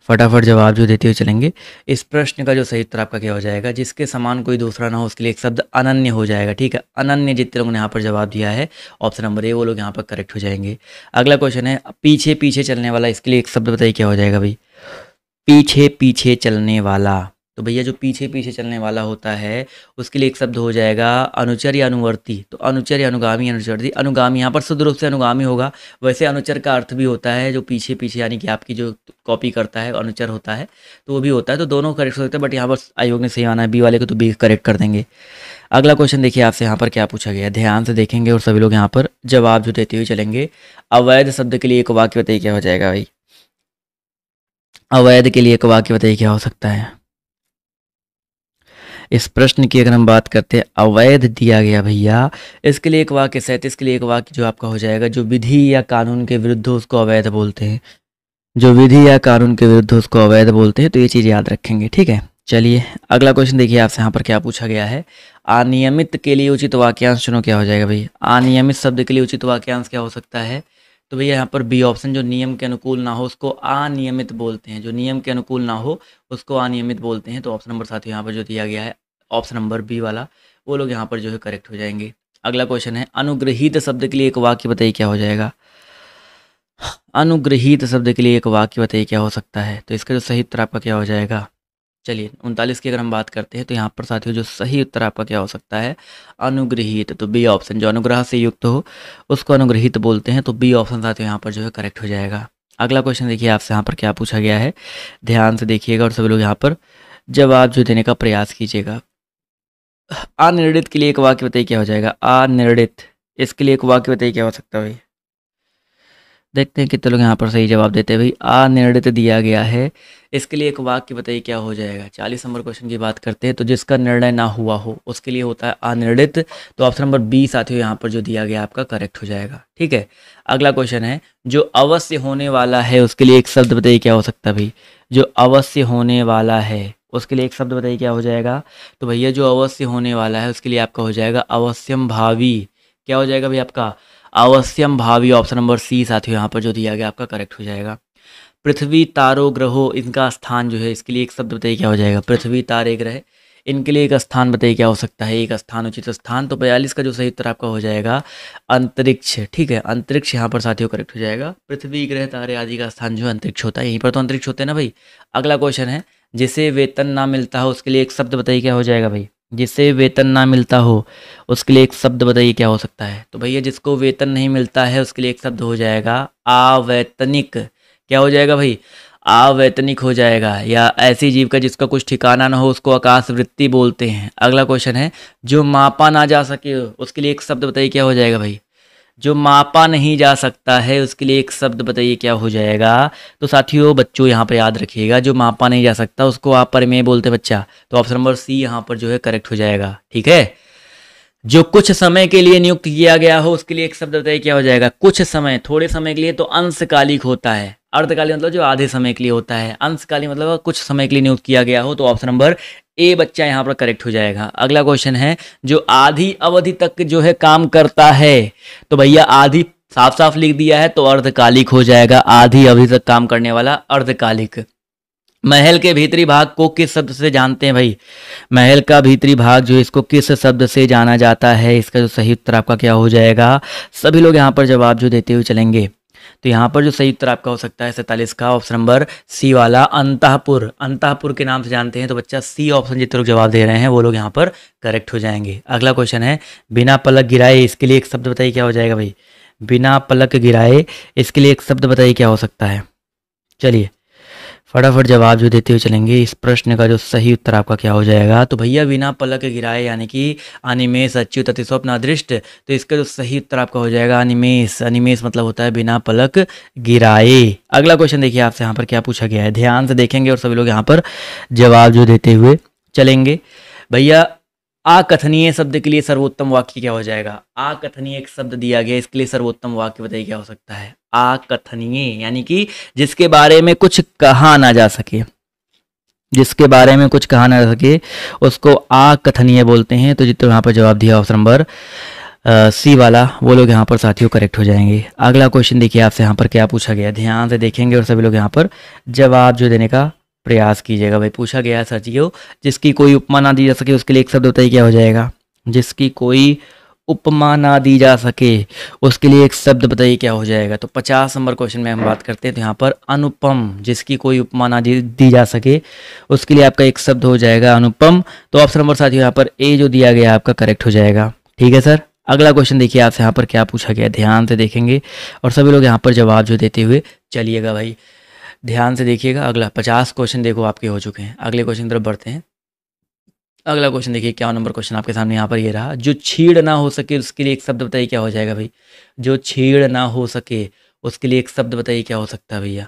B: फटाफट जवाब जो देते हुए चलेंगे इस प्रश्न का जो सही उत्तर आपका क्या हो जाएगा जिसके समान कोई दूसरा ना हो उसके लिए एक शब्द अनन्य हो जाएगा ठीक है अनन्य जितने लोगों ने यहाँ पर जवाब दिया है ऑप्शन नंबर ए वो लोग यहाँ पर करेक्ट हो जाएंगे अगला क्वेश्चन है पीछे पीछे चलने वाला इसके लिए एक शब्द बताइए क्या हो जाएगा भाई पीछे पीछे चलने वाला तो भैया जो पीछे पीछे चलने वाला होता है उसके लिए एक शब्द हो जाएगा अनुचर या अनुवर्ती तो अनुचर या अनुगामी अनुचरती अनुगामी यहाँ पर शुद्ध रूप से अनुगामी होगा वैसे अनुचर का अर्थ भी होता है जो पीछे पीछे यानी कि आपकी जो कॉपी करता है अनुचर होता है तो वो भी होता है तो दोनों करेक्ट हो सकते हैं बट यहाँ पर आयोग ने सही आना है बी वाले को तो बी करेक्ट कर देंगे अगला क्वेश्चन देखिए आपसे यहाँ पर क्या पूछा गया ध्यान से देखेंगे और सभी लोग यहाँ पर जवाब जो देते हुए चलेंगे अवैध शब्द के लिए एक वाक्य बताइए क्या हो जाएगा भाई अवैध के लिए एक वाक्य बताइए क्या हो सकता है इस प्रश्न की अगर हम बात करते हैं अवैध दिया गया भैया इसके लिए एक वाक्य सैंतीस के लिए एक वाक्य जो आपका हो जाएगा जो विधि या कानून के विरुद्ध उसको अवैध बोलते हैं जो विधि या कानून के विरुद्ध उसको अवैध बोलते हैं तो ये चीज़ याद रखेंगे ठीक है चलिए अगला क्वेश्चन देखिए आपसे यहाँ पर क्या पूछा गया है अनियमित के लिए उचित वाक्यांश चुनो क्या हो जाएगा भाई अनियमित शब्द के लिए उचित वाक्यांश क्या हो सकता है तो भैया यहाँ पर बी ऑप्शन जो नियम के अनुकूल ना हो उसको अनियमित बोलते हैं जो नियम के अनुकूल ना हो उसको अनियमित बोलते हैं तो ऑप्शन नंबर साथ यहाँ पर जो दिया गया है ऑप्शन नंबर बी वाला वो लोग यहाँ पर जो है करेक्ट हो जाएंगे अगला क्वेश्चन है अनुग्रहित शब्द के लिए एक वाक्य बताइए क्या हो जाएगा अनुग्रहित शब्द के लिए एक वाक्य बताइए क्या हो सकता है तो इसका जो सही उत्तर आपका क्या हो जाएगा चलिए उनतालीस की अगर हम बात करते हैं तो यहाँ पर साथियों जो सही उत्तर आपका क्या हो सकता है अनुग्रहित तो बी ऑप्शन जो अनुग्रह से युक्त हो उसको अनुग्रहित बोलते हैं तो बी ऑप्शन साथियों यहाँ पर जो है करेक्ट हो जाएगा अगला क्वेश्चन देखिए आपसे यहाँ पर क्या पूछा गया है ध्यान से देखिएगा और सभी लोग यहाँ पर जवाब जो देने का प्रयास कीजिएगा अनिर्णित के लिए एक वाक्य बताइए क्या हो जाएगा अनिर्णित इसके लिए एक वाक्य बताइए क्या हो सकता है देखते हैं कितने लोग यहाँ पर सही जवाब देते हैं भाई आ निर्णित दिया गया है इसके लिए एक वाक्य बताइए क्या हो जाएगा चालीस नंबर क्वेश्चन की बात करते हैं तो जिसका निर्णय ना हुआ हो उसके लिए होता है अनिर्णित तो ऑप्शन नंबर बी साथियों यहाँ पर जो दिया गया आपका करेक्ट हो जाएगा ठीक है अगला क्वेश्चन है जो अवश्य होने वाला है उसके लिए एक शब्द बताइए क्या हो सकता है भाई जो अवश्य होने वाला है उसके लिए एक शब्द बताइए क्या हो जाएगा तो भैया जो अवश्य होने वाला है उसके लिए आपका हो जाएगा अवश्यम भावी क्या हो जाएगा भाई आपका अवश्यम भावी ऑप्शन नंबर सी साथियों यहाँ पर जो दिया गया आपका करेक्ट हो जाएगा पृथ्वी तारों ग्रहों इनका स्थान जो है इसके लिए एक शब्द बताइए क्या हो जाएगा पृथ्वी तारे ग्रह इनके लिए एक स्थान बताइए क्या हो सकता है एक स्थान उचित स्थान तो बयालीस का जो सही उत्तर आपका हो जाएगा अंतरिक्ष ठीक है अंतरिक्ष यहाँ पर साथियों करेक्ट हो जाएगा पृथ्वी ग्रह तारे आदि का स्थान जो है अंतरिक्ष होता है यहीं पर तो अंतरिक्ष होते हैं ना भाई अगला क्वेश्चन है जिसे वेतन ना मिलता हो उसके लिए एक शब्द बताइए क्या हो जाएगा भाई जिसे वेतन ना मिलता हो उसके लिए एक शब्द बताइए क्या हो सकता है तो भैया जिसको वेतन नहीं मिलता है उसके लिए एक शब्द हो जाएगा आवैतनिक क्या हो जाएगा भाई आवैतनिक हो जाएगा या ऐसी जीव का जिसका कुछ ठिकाना ना हो उसको आकाशवृत्ति बोलते हैं अगला क्वेश्चन है जो मापा ना जा सके उसके लिए एक शब्द बताइए क्या हो जाएगा भाई जो मापा नहीं जा सकता है उसके लिए एक शब्द बताइए क्या हो जाएगा तो साथियों बच्चों यहाँ पर याद रखिएगा जो मापा नहीं जा सकता उसको आप पर में बोलते बच्चा तो ऑप्शन नंबर सी यहाँ पर जो है करेक्ट हो जाएगा ठीक है जो कुछ समय के लिए नियुक्त किया गया हो उसके लिए एक शब्द बताइए क्या हो जाएगा कुछ समय थोड़े समय के लिए तो अंशकालिक होता है अर्धकालीन मतलब जो आधे समय के लिए होता है अंशकालीन मतलब कुछ समय के लिए नियुक्त किया गया हो तो ऑप्शन नंबर ए बच्चा यहाँ पर करेक्ट हो जाएगा अगला क्वेश्चन है जो आधी अवधि तक जो है काम करता है तो भैया आधी साफ साफ लिख दिया है तो अर्धकालिक हो जाएगा आधी अवधि तक काम करने वाला अर्धकालिक महल के भीतरी भाग को किस शब्द से जानते हैं भाई महल का भीतरी भाग जो इसको किस शब्द से जाना जाता है इसका जो सही उत्तर आपका क्या हो जाएगा सभी लोग यहाँ पर जवाब जो देते हुए चलेंगे तो यहाँ पर जो सही उत्तर आपका हो सकता है सैंतालीस का ऑप्शन नंबर सी वाला अंतापुर अंतापुर के नाम से जानते हैं तो बच्चा सी ऑप्शन जितने लोग जवाब दे रहे हैं वो लोग यहाँ पर करेक्ट हो जाएंगे अगला क्वेश्चन है बिना पलक गिराए इसके लिए एक शब्द बताइए क्या हो जाएगा भाई बिना पलक गिराए इसके लिए एक शब्द बताइए क्या हो सकता है चलिए फटाफट जवाब जो देते हुए चलेंगे इस प्रश्न का जो सही उत्तर आपका क्या हो जाएगा तो भैया बिना पलक गिराए यानी कि अनिमेश अच्युत अति स्वप्न अदृष्ट तो इसका जो सही उत्तर आपका हो जाएगा अनिमेश अनिमेश मतलब होता है बिना पलक गिराए अगला क्वेश्चन देखिए आपसे यहाँ पर क्या पूछा गया है ध्यान से देखेंगे और सभी लोग यहाँ पर जवाब जो देते हुए चलेंगे भैया आकथनीय शब्द के लिए सर्वोत्तम वाक्य क्या हो जाएगा आकथनीय एक शब्द दिया गया इसके लिए सर्वोत्तम वाक्य बताइए क्या हो सकता है आकथनीय यानी कि जिसके बारे में कुछ कहा ना जा सके जिसके बारे में कुछ कहा ना जा सके उसको आकथनीय बोलते हैं तो जितने यहाँ पर जवाब दिया ऑप्शन नंबर सी वाला वो लोग यहाँ पर साथियों करेक्ट हो जाएंगे अगला क्वेश्चन देखिए आपसे यहाँ पर क्या पूछा गया ध्यान से देखेंगे और सभी लोग यहाँ पर जवाब जो देने का प्रयास कीजिएगा भाई पूछा गया सर जी हो जिसकी कोई उपमा ना दी जा सके उसके लिए एक शब्द बताइए क्या हो जाएगा जिसकी कोई उपमा ना दी जा सके उसके लिए एक शब्द बताइए क्या हो जाएगा तो पचास नंबर क्वेश्चन में हम बात करते हैं तो यहाँ पर अनुपम जिसकी कोई उपमा ना दी, दी जा सके उसके लिए आपका एक शब्द हो जाएगा अनुपम तो ऑप्शन नंबर साथियों यहाँ पर ए जो दिया गया आपका करेक्ट हो जाएगा ठीक है सर अगला क्वेश्चन देखिए आपसे यहाँ पर क्या पूछा गया ध्यान से देखेंगे और सभी लोग यहाँ पर जवाब जो देते हुए चलिएगा भाई ध्यान से देखिएगा अगला पचास क्वेश्चन देखो आपके हो चुके हैं अगले क्वेश्चन की तरफ बढ़ते हैं अगला क्वेश्चन देखिए क्या नंबर क्वेश्चन आपके सामने यहाँ पर ये रहा जो छीड़ ना हो सके उसके लिए एक शब्द बताइए क्या हो जाएगा भाई जो छीड़ ना हो सके उसके लिए एक शब्द बताइए क्या हो सकता है भैया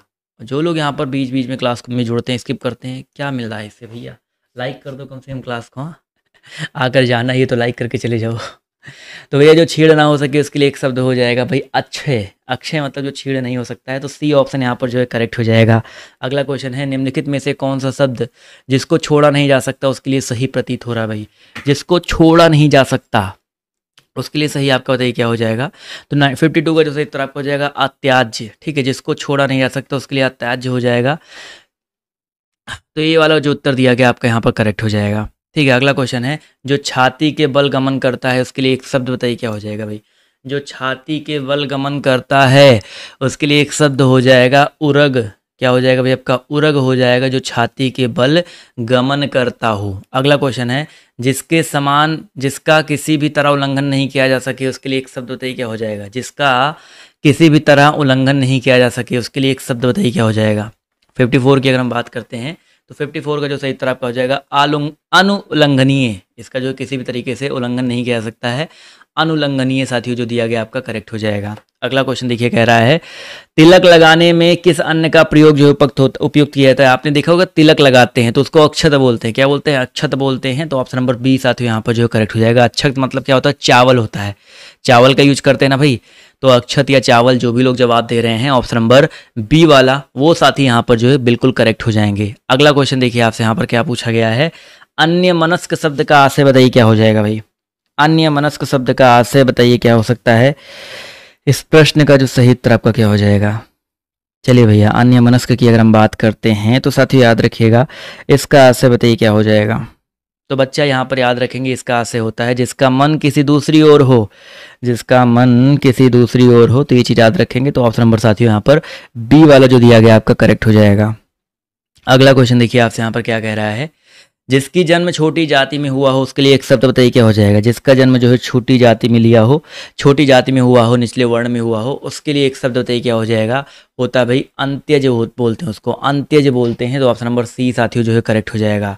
B: जो लोग यहाँ पर बीच बीच में क्लास में जुड़ते हैं स्किप करते हैं क्या मिल रहा है इससे भैया लाइक कर दो कम से कम क्लास को हाँ। आकर जाना ये तो लाइक करके चले जाओ तो भैया जो छीड़ ना हो सके उसके लिए एक शब्द हो जाएगा भाई अक्षय अक्षय मतलब जो छीड़ नहीं हो सकता है तो सी ऑप्शन यहाँ पर जो है करेक्ट हो जाएगा अगला क्वेश्चन है निम्नलिखित में से कौन सा शब्द जिसको छोड़ा नहीं जा सकता उसके लिए सही प्रतीत हो रहा भाई जिसको छोड़ा नहीं जा सकता उसके लिए सही आपका बताइए क्या हो जाएगा तो नाइन फिफ्टी टू का जो सही उत्तर आपका हो जाएगा अत्याज्य ठीक है जिसको छोड़ा नहीं जा सकता उसके लिए अत्याज्य हो जाएगा तो ये वाला जो उत्तर दिया गया आपका यहाँ पर करेक्ट हो जाएगा ठीक है अगला क्वेश्चन है जो छाती के बल गमन करता है उसके लिए एक शब्द बताइए क्या हो जाएगा भाई जो छाती के बल गमन करता है उसके लिए एक शब्द हो जाएगा उरग क्या हो जाएगा भाई आपका उरग हो जाएगा जो छाती के बल गमन करता हो अगला क्वेश्चन है जिसके समान जिसका किसी भी तरह उल्लंघन नहीं किया जा सके उसके लिए एक शब्द बताइए क्या हो जाएगा जिसका किसी भी तरह उल्लंघन नहीं किया जा सके उसके लिए एक शब्द बताइए क्या हो जाएगा फिफ्टी फोर की अगर हम बात करते हैं तो 54 का जो सही उत्तर आपका हो जाएगा आलुंग अनुल्लंघनीय इसका जो किसी भी तरीके से उल्लंघन नहीं किया जा सकता है अनुल्लंघनीय साथियों जो दिया गया आपका करेक्ट हो जाएगा अगला क्वेश्चन देखिए कह रहा है तिलक लगाने में किस अन्न का प्रयोग जो उपयुक्त उपयुक्त किया जाता है आपने देखा होगा तिलक लगाते हैं तो उसको अक्षत बोलते हैं क्या बोलते हैं अक्षत बोलते हैं तो ऑप्शन नंबर बी साथियों यहाँ पर जो करेक्ट हो जाएगा अक्षत मतलब क्या होता है चावल होता है चावल का यूज करते हैं ना भाई तो अक्षत या चावल जो भी लोग जवाब दे रहे हैं ऑप्शन नंबर बी वाला वो साथी यहाँ पर जो है बिल्कुल करेक्ट हो जाएंगे अगला क्वेश्चन देखिए आपसे यहाँ पर क्या पूछा गया है अन्य मनस्क शब्द का आशय बताइए क्या हो जाएगा भाई अन्य मनस्क शब्द का आशय बताइए क्या हो सकता है इस प्रश्न का जो सही उत्तर आपका क्या हो जाएगा चलिए भैया अन्य मनस्क की अगर हम बात करते हैं तो साथ याद रखिएगा इसका आशय बताइए क्या हो जाएगा तो बच्चा यहाँ पर याद रखेंगे इसका आशय होता है जिसका मन किसी दूसरी ओर हो जिसका मन किसी दूसरी ओर हो तो ये चीज़ याद रखेंगे तो ऑप्शन नंबर साथियों यहाँ पर बी वाला जो दिया गया आपका करेक्ट हो जाएगा अगला क्वेश्चन देखिए आपसे यहाँ पर क्या कह रहा है जिसकी जन्म छोटी जाति में हुआ हो उसके लिए एक शब्द बताइए क्या हो जाएगा जिसका जन्म जो है छोटी जाति में लिया हो छोटी जाति में हुआ हो निचले वर्ण में हुआ हो उसके लिए एक शब्द बताइए क्या हो जाएगा होता भाई अंत्यज बोलते हैं उसको अंत्यज बोलते हैं तो ऑप्शन नंबर सी साथियों जो है करेक्ट हो जाएगा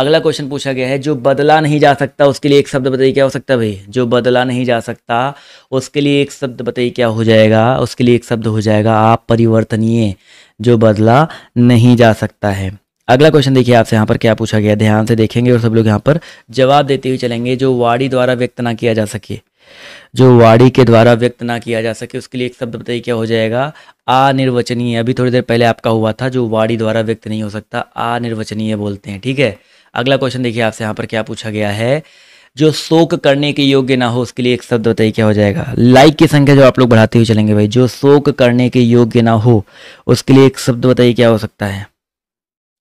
B: अगला क्वेश्चन पूछा गया है जो बदला नहीं जा सकता उसके लिए एक शब्द बताइए क्या हो सकता है भाई जो बदला नहीं जा सकता उसके लिए एक शब्द बताइए क्या हो जाएगा उसके लिए एक शब्द हो जाएगा आप परिवर्तनीय जो बदला नहीं जा सकता है अगला क्वेश्चन देखिए आपसे यहाँ पर क्या पूछा गया ध्यान से देखेंगे और सब लोग यहाँ पर जवाब देते हुए चलेंगे जो वाड़ी द्वारा व्यक्त ना किया जा सके जो वाणी के द्वारा व्यक्त ना किया जा सके उसके लिए एक शब्द बताइए क्या हो जाएगा अनिर्वचनीय अभी थोड़ी देर पहले आपका हुआ था जो वाणी द्वारा व्यक्त नहीं हो सकता अनिर्वचनीय बोलते हैं ठीक है अगला क्वेश्चन देखिए आपसे यहाँ पर क्या पूछा गया है जो शोक करने के योग्य ना हो उसके लिए एक शब्द बताइए क्या हो जाएगा लाइक की संख्या जो आप लोग बढ़ाते हुए चलेंगे भाई जो शोक करने के योग्य ना हो उसके लिए एक शब्द बताइए क्या हो सकता है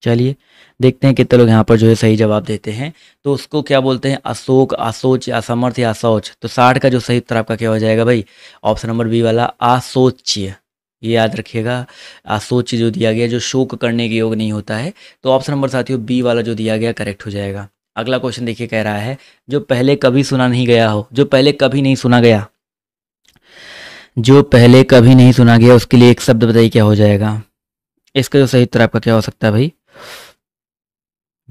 B: चलिए देखते हैं कितने लोग यहाँ पर जो है सही जवाब देते हैं तो उसको क्या बोलते हैं अशोक असोच असमर्थ या असोच तो साठ का जो सही उत्तर आपका क्या हो जाएगा भाई ऑप्शन नंबर बी वाला असोच्य ये याद रखिएगा असोच जो दिया गया जो शोक करने के योग नहीं होता है तो ऑप्शन नंबर साथियों बी वाला जो दिया गया करेक्ट हो जाएगा अगला क्वेश्चन देखिए कह रहा है जो पहले कभी सुना नहीं गया हो जो पहले कभी नहीं सुना गया जो पहले कभी नहीं सुना गया उसके लिए एक शब्द बताइए क्या हो जाएगा इसका जो सही उत्तर आपका क्या हो सकता है भाई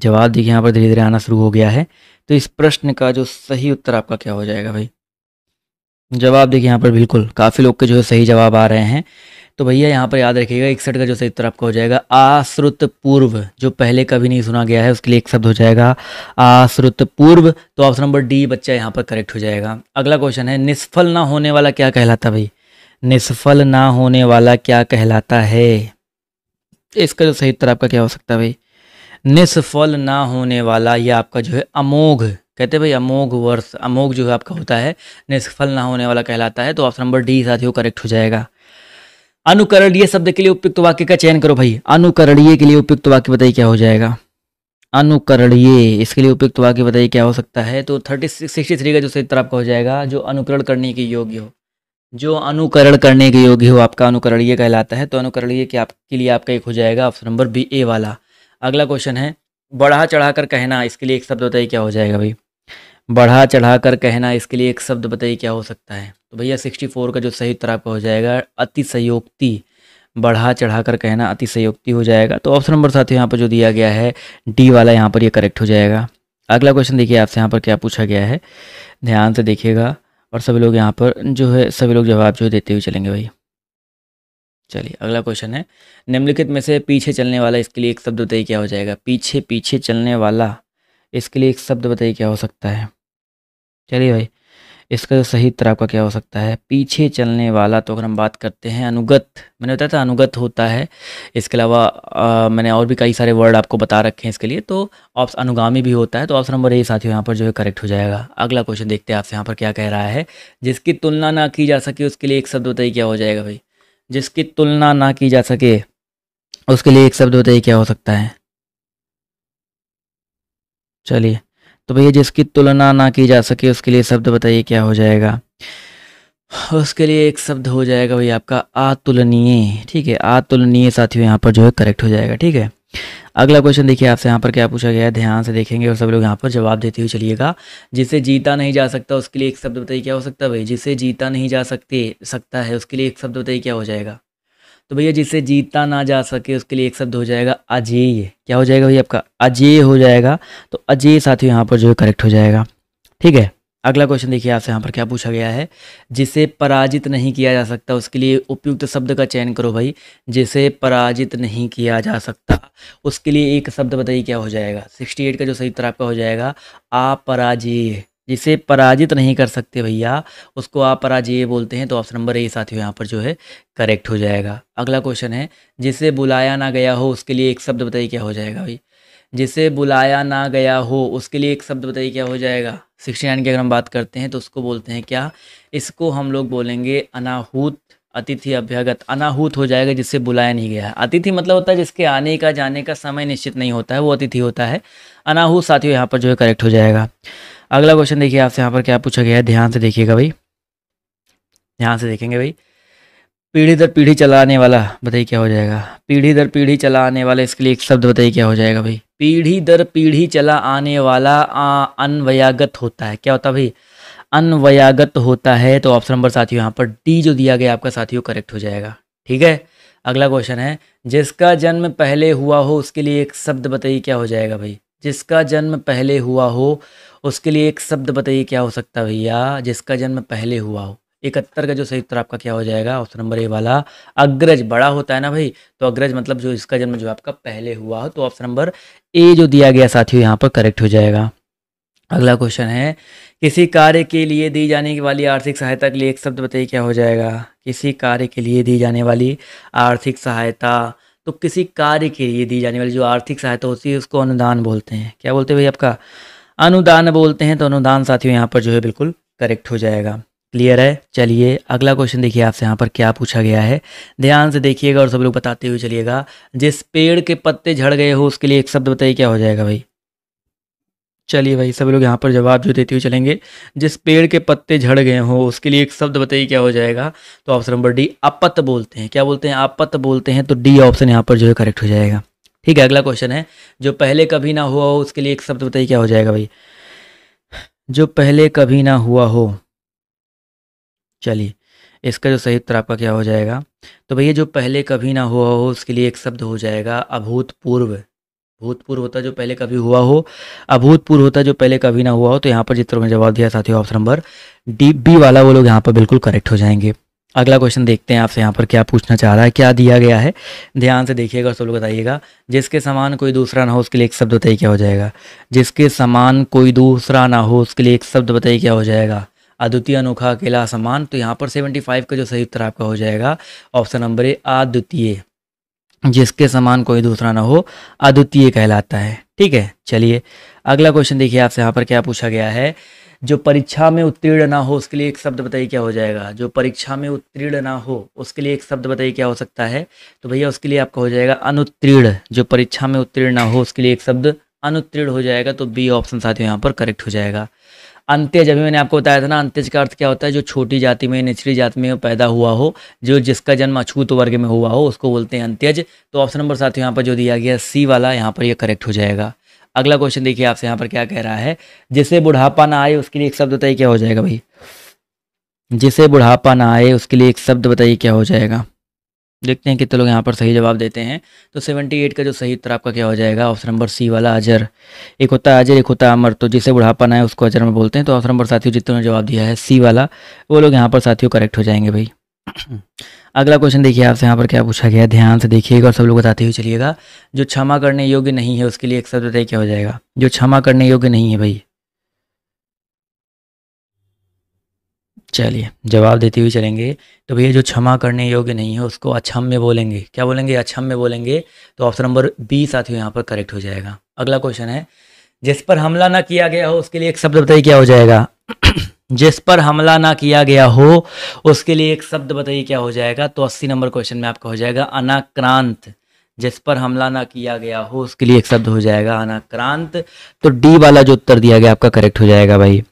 B: जवाब देखिए यहाँ पर धीरे धीरे आना शुरू हो गया है तो इस प्रश्न का जो सही उत्तर आपका क्या हो जाएगा भाई जवाब देखिए यहाँ पर बिल्कुल काफ़ी लोग के जो है सही जवाब आ रहे हैं तो भैया यहाँ पर याद रखिएगा इकसठ का जो सही उत्तर आपका हो जाएगा आश्रुत पूर्व जो पहले कभी नहीं सुना गया है उसके लिए एक शब्द हो जाएगा आश्रुत पूर्व तो ऑप्शन नंबर डी बच्चा यहाँ पर करेक्ट हो जाएगा अगला क्वेश्चन है निष्फल ना होने वाला क्या कहलाता भाई निष्फल ना होने वाला क्या कहलाता है इसका जो सही उत्तर आपका क्या हो सकता है भाई निष्फल ना होने वाला ये आपका जो है अमोघ कहते हैं भाई अमोघ वर्ष अमोघ जो है आपका होता है निष्फल ना होने वाला कहलाता है तो ऑप्शन नंबर डी साथियों करेक्ट हो जाएगा अनुकरणीय शब्द के लिए उपयुक्त वाक्य का चयन करो भाई अनुकरणीय के लिए उपयुक्त वाक्य बताइए क्या हो जाएगा अनुकरणीय इसके लिए उपयुक्त वाक्य बताइए क्या हो सकता है तो थर्टी सिक्सटी थ्री का जो सही आपका हो जाएगा जो अनुकरण करने के योग्य हो जो अनुकरण करने के योग्य हो आपका अनुकरणीय कहलाता है तो अनुकरणीय के आपके लिए आपका एक हो जाएगा ऑप्शन नंबर बी ए वाला अगला क्वेश्चन है बढ़ा चढ़ा कर कहना इसके लिए एक शब्द बताइए क्या हो जाएगा भाई बढ़ा चढ़ा कर कहना इसके लिए एक शब्द बताइए क्या हो सकता है तो भैया सिक्सटी फोर का जो सही उत्तर आपका हो जाएगा अति सयोक्ति बढ़ा चढ़ा कर कहना अति हो जाएगा तो ऑप्शन नंबर साथ यहाँ पर जो दिया गया है डी वाला यहाँ पर ये यह करेक्ट हो जाएगा अगला क्वेश्चन देखिए आपसे यहाँ पर क्या पूछा गया है ध्यान से देखिएगा और सभी लोग यहाँ पर जो है सभी लोग जवाब जो है देते हुए चलेंगे भाई चलिए अगला क्वेश्चन है निम्नलिखित में से पीछे चलने वाला इसके लिए एक शब्द बताइए क्या हो जाएगा पीछे पीछे चलने वाला इसके लिए एक शब्द बताइए क्या हो सकता है चलिए भाई इसका तो सही तरह का क्या हो सकता है पीछे चलने वाला तो अगर हम बात करते हैं अनुगत मैंने बताया था अनुगत होता है इसके अलावा मैंने और भी कई सारे वर्ड आपको बता रखे हैं इसके लिए तो ऑप्शन अनुगामी भी होता है तो ऑप्शन नंबर ए साथियों यहाँ पर जो है करेक्ट हो जाएगा अगला क्वेश्चन देखते हैं आपसे यहाँ पर क्या कह रहा है जिसकी तुलना ना की जा सके उसके लिए एक शब्द बताइए क्या हो जाएगा भाई जिसकी तुलना ना की जा सके उसके लिए एक शब्द बताइए क्या हो सकता है चलिए तो भैया जिसकी तुलना ना की जा सके उसके लिए शब्द बताइए क्या हो जाएगा उसके लिए एक शब्द हो जाएगा भैया आपका आतुलनीय ठीक है आतुलनीय साथियों यहाँ पर जो है करेक्ट हो जाएगा ठीक है अगला क्वेश्चन देखिए आपसे यहाँ पर क्या पूछा गया है ध्यान से देखेंगे और सब लोग यहाँ पर जवाब देते हुए चलिएगा जिसे जीता नहीं जा सकता उसके लिए एक शब्द बताइए क्या हो सकता है भाई जिसे जीता नहीं जा सकते सकता है उसके लिए एक शब्द बताइए क्या हो जाएगा तो भैया जिसे जीता ना जा सके उसके लिए एक शब्द हो जाएगा अजय क्या हो जाएगा भैया आपका अजय हो जाएगा तो अजय साथियों यहाँ पर जो है करेक्ट हो जाएगा ठीक है अगला क्वेश्चन देखिए आपसे यहाँ पर क्या पूछा गया है जिसे पराजित नहीं किया जा सकता उसके लिए उपयुक्त शब्द का चयन करो भाई जिसे पराजित नहीं किया जा सकता उसके लिए एक शब्द बताइए क्या हो जाएगा सिक्सटी एट का जो सही उत्तर आपका हो जाएगा अपराजय जिसे पराजित नहीं कर सकते भैया उसको आप पराजय बोलते हैं तो ऑप्शन नंबर ए साथियों यहाँ पर जो है करेक्ट हो जाएगा अगला क्वेश्चन है जिसे बुलाया ना गया हो उसके लिए एक शब्द बताइए क्या हो जाएगा भाई जिसे बुलाया ना गया हो उसके लिए एक शब्द बताइए क्या हो जाएगा सिक्सटी नाइन की अगर हम बात करते हैं तो उसको बोलते हैं क्या इसको हम लोग बोलेंगे अनाहूत अतिथि अभ्यागत अनाहूत हो जाएगा जिससे बुलाया नहीं गया है अतिथि मतलब होता है जिसके आने का जाने का समय निश्चित नहीं होता है वो अतिथि होता है अनाहूत साथियों यहाँ पर जो है करेक्ट हो जाएगा अगला क्वेश्चन देखिए आपसे यहाँ पर क्या पूछा गया है ध्यान से देखिएगा भाई ध्यान से देखेंगे भाई पीढ़ी दर पीढ़ी चला आने वाला बताइए क्या हो जाएगा पीढ़ी दर पीढ़ी चला आने वाला इसके लिए एक शब्द बताइए क्या हो जाएगा भाई पीढ़ी दर पीढ़ी चला आने वाला अनवयागत होता है क्या होता है भाई अनवयागत होता है तो ऑप्शन नंबर साथियों यहाँ पर डी जो दिया गया आपका साथियों करेक्ट हो जाएगा ठीक है अगला क्वेश्चन है जिसका जन्म पहले हुआ हो उसके लिए एक शब्द बताइए क्या हो जाएगा भाई जिसका जन्म पहले हुआ हो उसके लिए एक शब्द बताइए क्या हो सकता है भैया जिसका जन्म पहले हुआ हो इकहत्तर का जो सही उत्तर आपका क्या हो जाएगा ऑप्शन नंबर ए वाला अग्रज बड़ा होता है ना भाई तो अग्रज मतलब जो इसका जन्म जो आपका पहले हुआ हो तो ऑप्शन नंबर ए जो दिया गया साथियों यहाँ पर करेक्ट हो जाएगा अगला क्वेश्चन है किसी कार्य के लिए दी जाने वाली आर्थिक सहायता के लिए एक शब्द बताइए क्या हो जाएगा किसी कार्य के लिए दी जाने वाली आर्थिक सहायता तो किसी कार्य के लिए दी जाने वाली जो आर्थिक सहायता होती है उसको अनुदान बोलते हैं क्या बोलते हैं भाई आपका अनुदान बोलते हैं तो अनुदान साथियों यहाँ पर जो है बिल्कुल करेक्ट हो जाएगा क्लियर है चलिए अगला क्वेश्चन देखिए आपसे यहाँ पर क्या पूछा गया है ध्यान से देखिएगा और सब लोग बताते हुए चलिएगा जिस पेड़ के पत्ते झड़ गए हो उसके लिए एक शब्द बताइए क्या हो जाएगा भाई चलिए भाई सब लोग यहाँ पर जवाब जो देते हुए चलेंगे जिस पेड़ के पत्ते झड़ गए हो उसके लिए एक शब्द बताइए क्या हो जाएगा तो ऑप्शन नंबर डी अपत बोलते हैं क्या बोलते हैं आपत बोलते हैं तो डी ऑप्शन यहाँ पर जो है करेक्ट हो जाएगा ठीक है अगला क्वेश्चन है जो पहले कभी ना हुआ हो उसके लिए एक शब्द बताइए क्या हो जाएगा भाई जो पहले कभी ना हुआ हो चलिए इसका जो सही उत्तर आपका क्या हो जाएगा तो भैया जो पहले कभी ना हुआ हो उसके लिए एक शब्द हो जाएगा अभूतपूर्व भूतपूर्व होता जो पहले कभी हुआ हो अभूतपूर्व होता जो पहले कभी ना हुआ हो तो यहाँ पर जितना मैंने जवाब दिया साथियों ऑप्शन नंबर डी बी वाला वो लोग यहाँ पर बिल्कुल करेक्ट हो जाएंगे अगला क्वेश्चन देखते हैं आपसे यहाँ पर क्या पूछना चाह रहा है क्या दिया गया है ध्यान से देखिएगा और सब लोग बताइएगा जिसके समान कोई दूसरा ना हो उसके लिए एक शब्द बताइए क्या हो जाएगा जिसके समान कोई दूसरा ना हो उसके लिए एक शब्द बताइए क्या हो जाएगा अद्वितीय अनोखा अकेला समान तो यहाँ पर सेवेंटी फाइव का जो सही उत्तर आपका हो जाएगा ऑप्शन नंबर ए अद्वितीय जिसके समान कोई दूसरा ना हो अद्वितीय कहलाता है ठीक है चलिए अगला क्वेश्चन देखिए आपसे यहाँ पर क्या पूछा गया है जो परीक्षा में उत्तीर्ण ना हो उसके लिए एक शब्द बताइए क्या हो जाएगा जो परीक्षा में उत्तीर्ण ना हो उसके लिए एक शब्द बताइए क्या हो सकता है तो भैया उसके लिए आपका हो जाएगा अनुत्तीर्ण जो परीक्षा में उत्तीर्ण ना हो उसके लिए एक शब्द अनुत्तीर्ण हो जाएगा तो बी ऑप्शन साथियों यहाँ पर करेक्ट हो जाएगा अंत्यज अभी मैंने आपको बताया था ना अंत्यज का अर्थ क्या होता है जो छोटी जाति में निचली जाति में पैदा हुआ हो जो जिसका जन्म अछूत वर्ग में हुआ हो उसको बोलते हैं अंत्यज तो ऑप्शन नंबर साथ यहाँ पर जो दिया गया सी वाला यहाँ पर यह करेक्ट हो जाएगा अगला क्वेश्चन देखिए आपसे यहाँ पर क्या कह रहा है जिसे बुढ़ापा ना आए उसके लिए एक शब्द बताइए क्या हो जाएगा भाई जिसे बुढ़ापा ना आए उसके लिए एक शब्द बताइए क्या हो जाएगा देखते हैं कितने लोग यहाँ पर सही जवाब देते हैं तो 78 का जो सही उत्तर आपका क्या हो जाएगा ऑप्शन नंबर सी वाला अजर एक होता है अजर एक होता है अमर तो जिसे बुढ़ापा ना है उसको अजर में बोलते हैं तो ऑप्शन नंबर साथियों जितने जवाब दिया है सी वाला वो लोग यहाँ पर साथियों करेक्ट हो जाएंगे भाई अगला क्वेश्चन देखिए आपसे यहाँ पर क्या पूछा गया ध्यान से देखिएगा और सब लोग बताते हुए चलिएगा जो क्षमा करने योग्य नहीं है उसके लिए एक शब्द बताइए क्या हो जाएगा जो क्षमा करने योग्य नहीं है भाई चलिए जवाब देते हुए चलेंगे तो भैया जो क्षमा करने योग्य नहीं है उसको अक्षम में बोलेंगे क्या बोलेंगे अक्षम में बोलेंगे तो ऑप्शन नंबर बी साथियों यहाँ पर करेक्ट हो जाएगा अगला क्वेश्चन है जिस पर हमला ना किया गया हो उसके लिए एक शब्द बताइए क्या हो जाएगा जिस पर हमला ना किया गया हो उसके लिए एक शब्द बताइए क्या हो जाएगा तो अस्सी नंबर क्वेश्चन में आपका हो जाएगा अनाक्रांत जिस पर हमला ना किया गया हो उसके लिए एक शब्द हो जाएगा अनाक्रांत तो डी वाला जो उत्तर दिया गया आपका करेक्ट हो जाएगा भाई